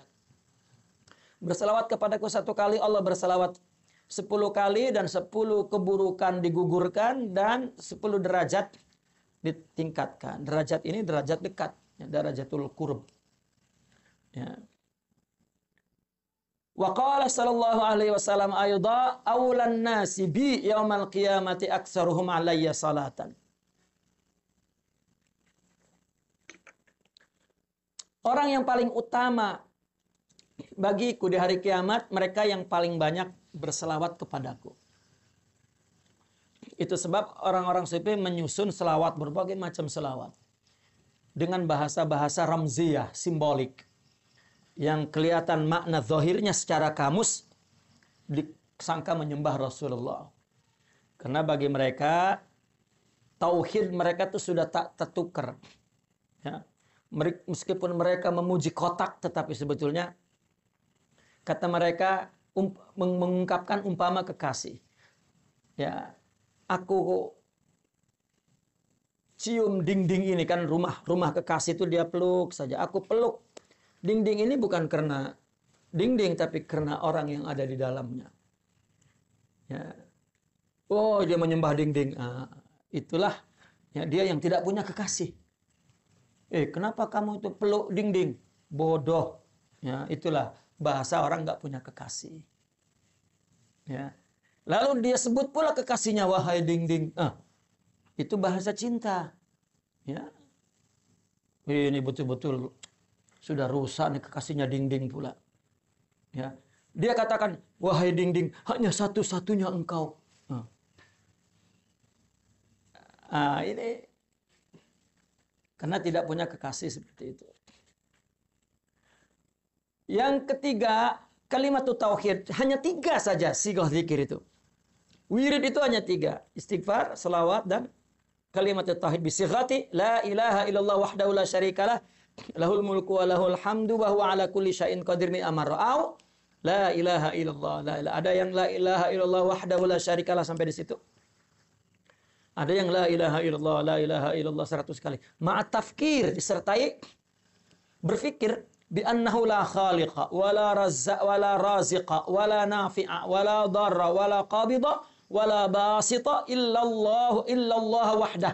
Berselawat kepadaku satu kali Allah berselawat sepuluh kali dan sepuluh keburukan digugurkan dan sepuluh derajat ditingkatkan. Derajat ini derajat dekat, ya, derajatul kurb. Ya. Wa qala sallallahu alaihi wasallam ayda awlan nasi bi yaumil qiyamati aktsaruhum alayya salatan. Orang yang paling utama bagiku di hari kiamat mereka yang paling banyak berselawat kepadaku. Itu sebab orang-orang sufi menyusun selawat berbagai macam selawat dengan bahasa-bahasa ramziyah, simbolik yang kelihatan makna zahirnya secara kamus disangka menyembah Rasulullah. Karena bagi mereka tauhid mereka itu sudah tak tertukar. Ya. Meskipun mereka memuji kotak tetapi sebetulnya kata mereka um, mengungkapkan umpama kekasih. Ya, aku cium dinding ini kan rumah rumah kekasih itu dia peluk saja. Aku peluk dinding ini bukan karena dinding tapi karena orang yang ada di dalamnya. Ya. Oh, dia menyembah dinding. Nah, itulah ya dia yang tidak punya kekasih. Eh, kenapa kamu itu peluk dinding? Bodoh. Ya, itulah bahasa orang nggak punya kekasih. Ya. Lalu dia sebut pula kekasihnya wahai ding ding. Ah, itu bahasa cinta. Ya. Ini betul-betul sudah rusak nih kekasihnya ding ding pula. Ya. Dia katakan, wahai ding ding, hanya satu-satunya engkau. Ah. ah, ini karena tidak punya kekasih seperti itu. Yang ketiga, kalimat tauhid hanya tiga saja sigoh zikir itu. Wirid itu hanya tiga. Istighfar, selawat, dan kalimat tauhid bisighati. La ilaha illallah wahdahu la syarikalah. Lahul mulku wa lahul hamdu wa huwa ala kulli syai'in qadir min amar. Au, la ilaha illallah. La ilaha. Ada yang la ilaha illallah wahdahu la syarikalah sampai di situ. Ada yang la ilaha illallah, la ilaha illallah seratus kali. Ma'at tafkir disertai berfikir لا خالق ولا رزق ولا رازق ولا نافع ولا ضر ولا قابض ولا باسط إلا الله illallah illallah وحده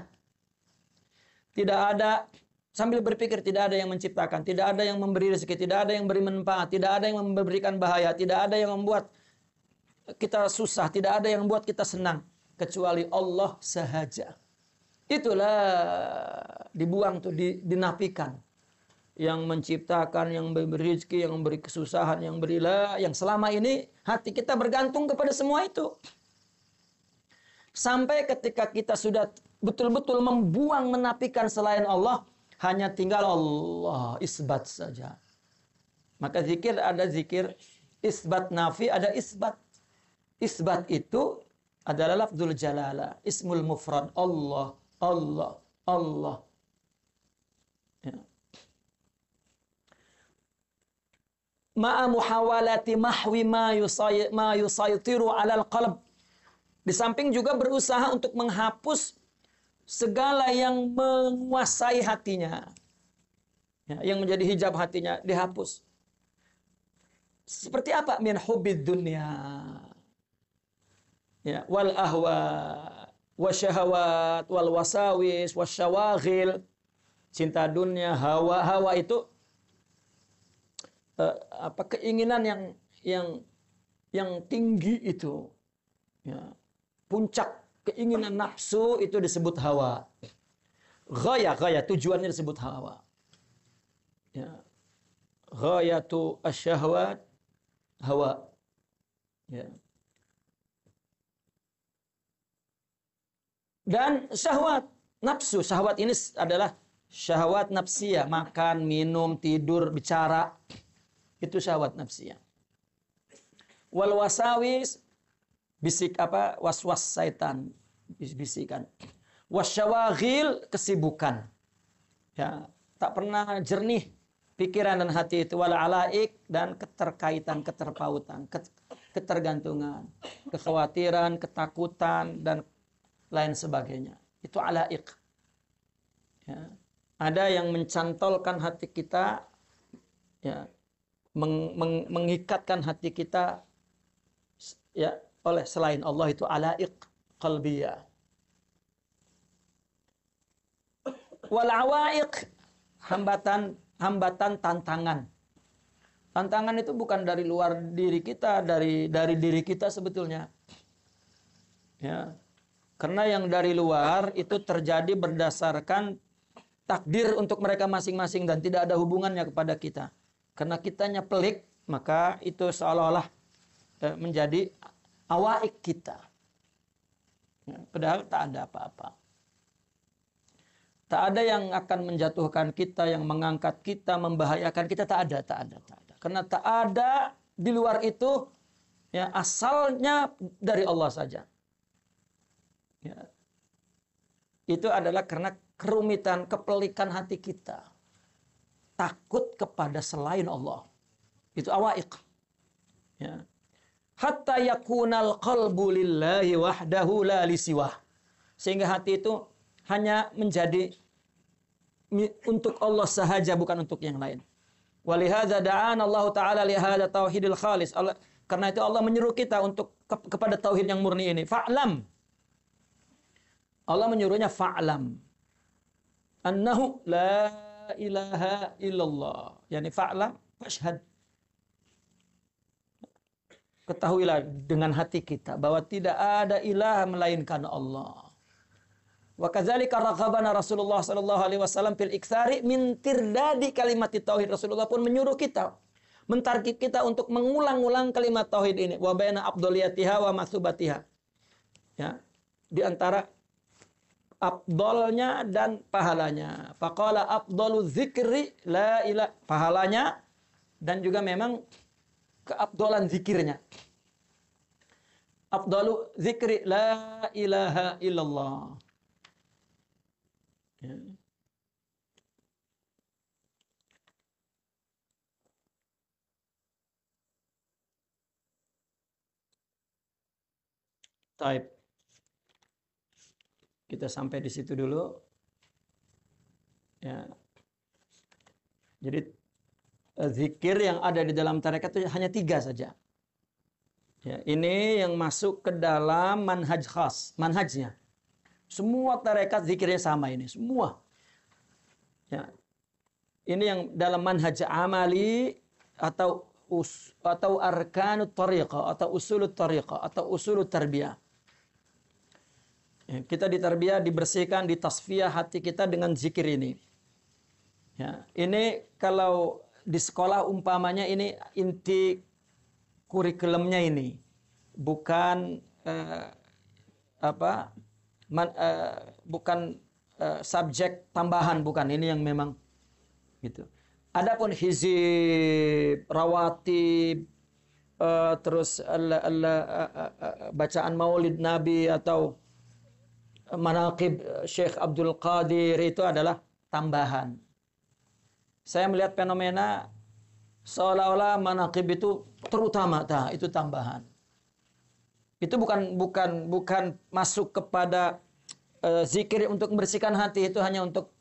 Tidak ada sambil berpikir tidak ada yang menciptakan, tidak ada yang memberi rezeki, tidak ada yang beri manfaat, tidak ada yang memberikan bahaya, tidak ada yang membuat kita susah, tidak ada yang membuat kita senang kecuali Allah sahaja. Itulah dibuang tuh dinapikan yang menciptakan, yang memberi rezeki, yang memberi kesusahan, yang berilah, yang selama ini hati kita bergantung kepada semua itu. Sampai ketika kita sudah betul-betul membuang, menapikan selain Allah, hanya tinggal Allah, isbat saja. Maka zikir ada zikir isbat nafi, ada isbat. Isbat itu adalah lafzul jalala, ismul mufrad, Allah, Allah, Allah, ma'a muhawalati mahwi ma yusaitiru alal qalb. Di samping juga berusaha untuk menghapus segala yang menguasai hatinya. Ya, yang menjadi hijab hatinya dihapus. Seperti apa? Min hubid dunia. Ya, wal ahwa wasyahawat wal wasawis wasyawaghil cinta dunia hawa hawa itu uh, apa keinginan yang yang yang tinggi itu ya, puncak keinginan nafsu itu disebut hawa gaya gaya tujuannya disebut hawa ya tu asyahwat hawa ya dan syahwat nafsu syahwat ini adalah syahwat nafsiyah makan minum tidur bicara itu syahwat nafsiyah. Wal wasawis bisik apa waswas setan bisikan. Wasyawagil kesibukan. Ya, tak pernah jernih pikiran dan hati itu wal alaik dan keterkaitan, keterpautan, ketergantungan, kekhawatiran, ketakutan dan lain sebagainya. Itu alaik. Ya. Ada yang mencantolkan hati kita ya meng, meng, mengikatkan hati kita ya oleh selain Allah itu alaik qalbiya Wal awaiq hambatan hambatan tantangan. Tantangan itu bukan dari luar diri kita, dari dari diri kita sebetulnya. Ya. Karena yang dari luar itu terjadi berdasarkan takdir untuk mereka masing-masing dan tidak ada hubungannya kepada kita. Karena kitanya pelik, maka itu seolah-olah eh, menjadi awaik kita. Ya, padahal tak ada apa-apa. Tak ada yang akan menjatuhkan kita, yang mengangkat kita, membahayakan kita. Tak ada, tak ada, tak ada. Karena tak ada di luar itu, ya asalnya dari Allah saja. Ya. Itu adalah karena kerumitan, kepelikan hati kita takut kepada selain Allah. Itu awaiq. Ya. Hatta yakunal qalbu lillahi wahdahu la lisiwah. Sehingga hati itu hanya menjadi untuk Allah sahaja bukan untuk yang lain. Walihada da'an Allah Ta'ala lihada tauhidil khalis. Karena itu Allah menyuruh kita untuk ke kepada tauhid yang murni ini. Fa'lam. Allah menyuruhnya fa'lam. Annahu la ilaha illallah. Yani fa'lam fashhad. Ketahuilah dengan hati kita bahwa tidak ada ilah melainkan Allah. Wa kadzalika raghabana Rasulullah sallallahu alaihi wasallam fil iktsari min tirdadi kalimat tauhid. Rasulullah pun menyuruh kita mentarkib kita untuk mengulang-ulang kalimat tauhid ini wa baina abduliyatiha wa masubatiha. Ya, di antara abdolnya dan pahalanya. Faqala abdolu zikri la ilah pahalanya dan juga memang keabdolan zikirnya. Abdolu zikri la ilaha illallah. Ya. Type. Kita sampai di situ dulu. Ya. Jadi eh, zikir yang ada di dalam tarekat itu hanya tiga saja. Ya, ini yang masuk ke dalam manhaj khas, manhajnya. Semua tarekat zikirnya sama ini, semua. Ya. Ini yang dalam manhaj amali atau us, atau arkanut tariqah atau usulut tariqah atau usulut tarbiyah. Ya, kita diterbiah dibersihkan, ditasfiah hati kita dengan zikir ini. Ya, ini kalau di sekolah umpamanya ini inti kurikulumnya ini bukan eh, apa man, eh, bukan eh, subjek tambahan bukan ini yang memang gitu. Adapun hizib, rawati eh, terus ala, ala, ala, ala, bacaan maulid nabi atau manaqib eh, Syekh Abdul Qadir itu adalah tambahan. Saya melihat fenomena seolah-olah manaqib itu terutama ta, itu tambahan. Itu bukan bukan bukan masuk kepada uh, zikir untuk membersihkan hati itu hanya untuk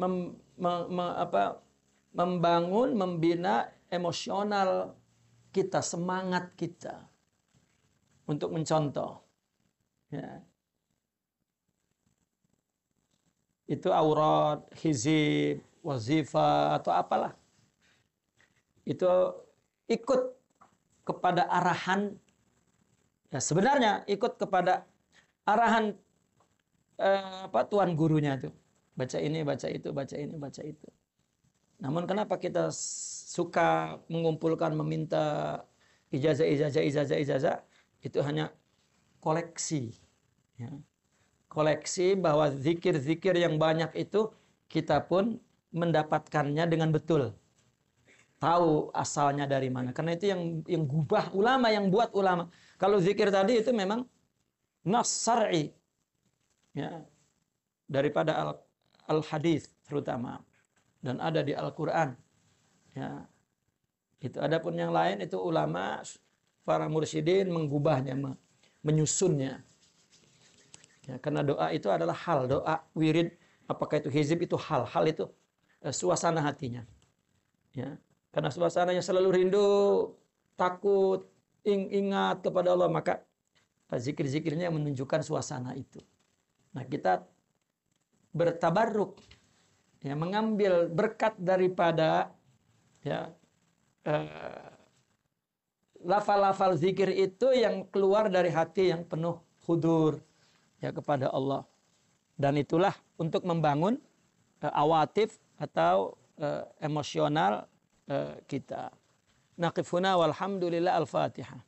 mem, me, me, apa, membangun, membina emosional kita, semangat kita untuk mencontoh. Ya. itu aurat, hizib, wazifah atau apalah. Itu ikut kepada arahan ya sebenarnya ikut kepada arahan eh, apa tuan gurunya itu. Baca ini, baca itu, baca ini, baca itu. Namun kenapa kita suka mengumpulkan meminta ijazah ijazah ijazah ijazah itu hanya koleksi ya koleksi bahwa zikir-zikir yang banyak itu kita pun mendapatkannya dengan betul. Tahu asalnya dari mana. Karena itu yang yang gubah ulama, yang buat ulama. Kalau zikir tadi itu memang nasari Ya. Daripada al, al hadis terutama dan ada di Al-Qur'an. Ya. Itu adapun yang lain itu ulama para mursyidin menggubahnya, menyusunnya. Ya, karena doa itu adalah hal, doa wirid apakah itu hizib itu hal, hal itu eh, suasana hatinya. Ya, karena suasananya selalu rindu, takut, ing ingat kepada Allah maka eh, zikir-zikirnya menunjukkan suasana itu. Nah, kita bertabarruk ya mengambil berkat daripada ya eh, lafal-lafal zikir itu yang keluar dari hati yang penuh hudur ya kepada Allah. Dan itulah untuk membangun uh, awatif atau uh, emosional uh, kita. Naqifuna walhamdulillah al-Fatihah.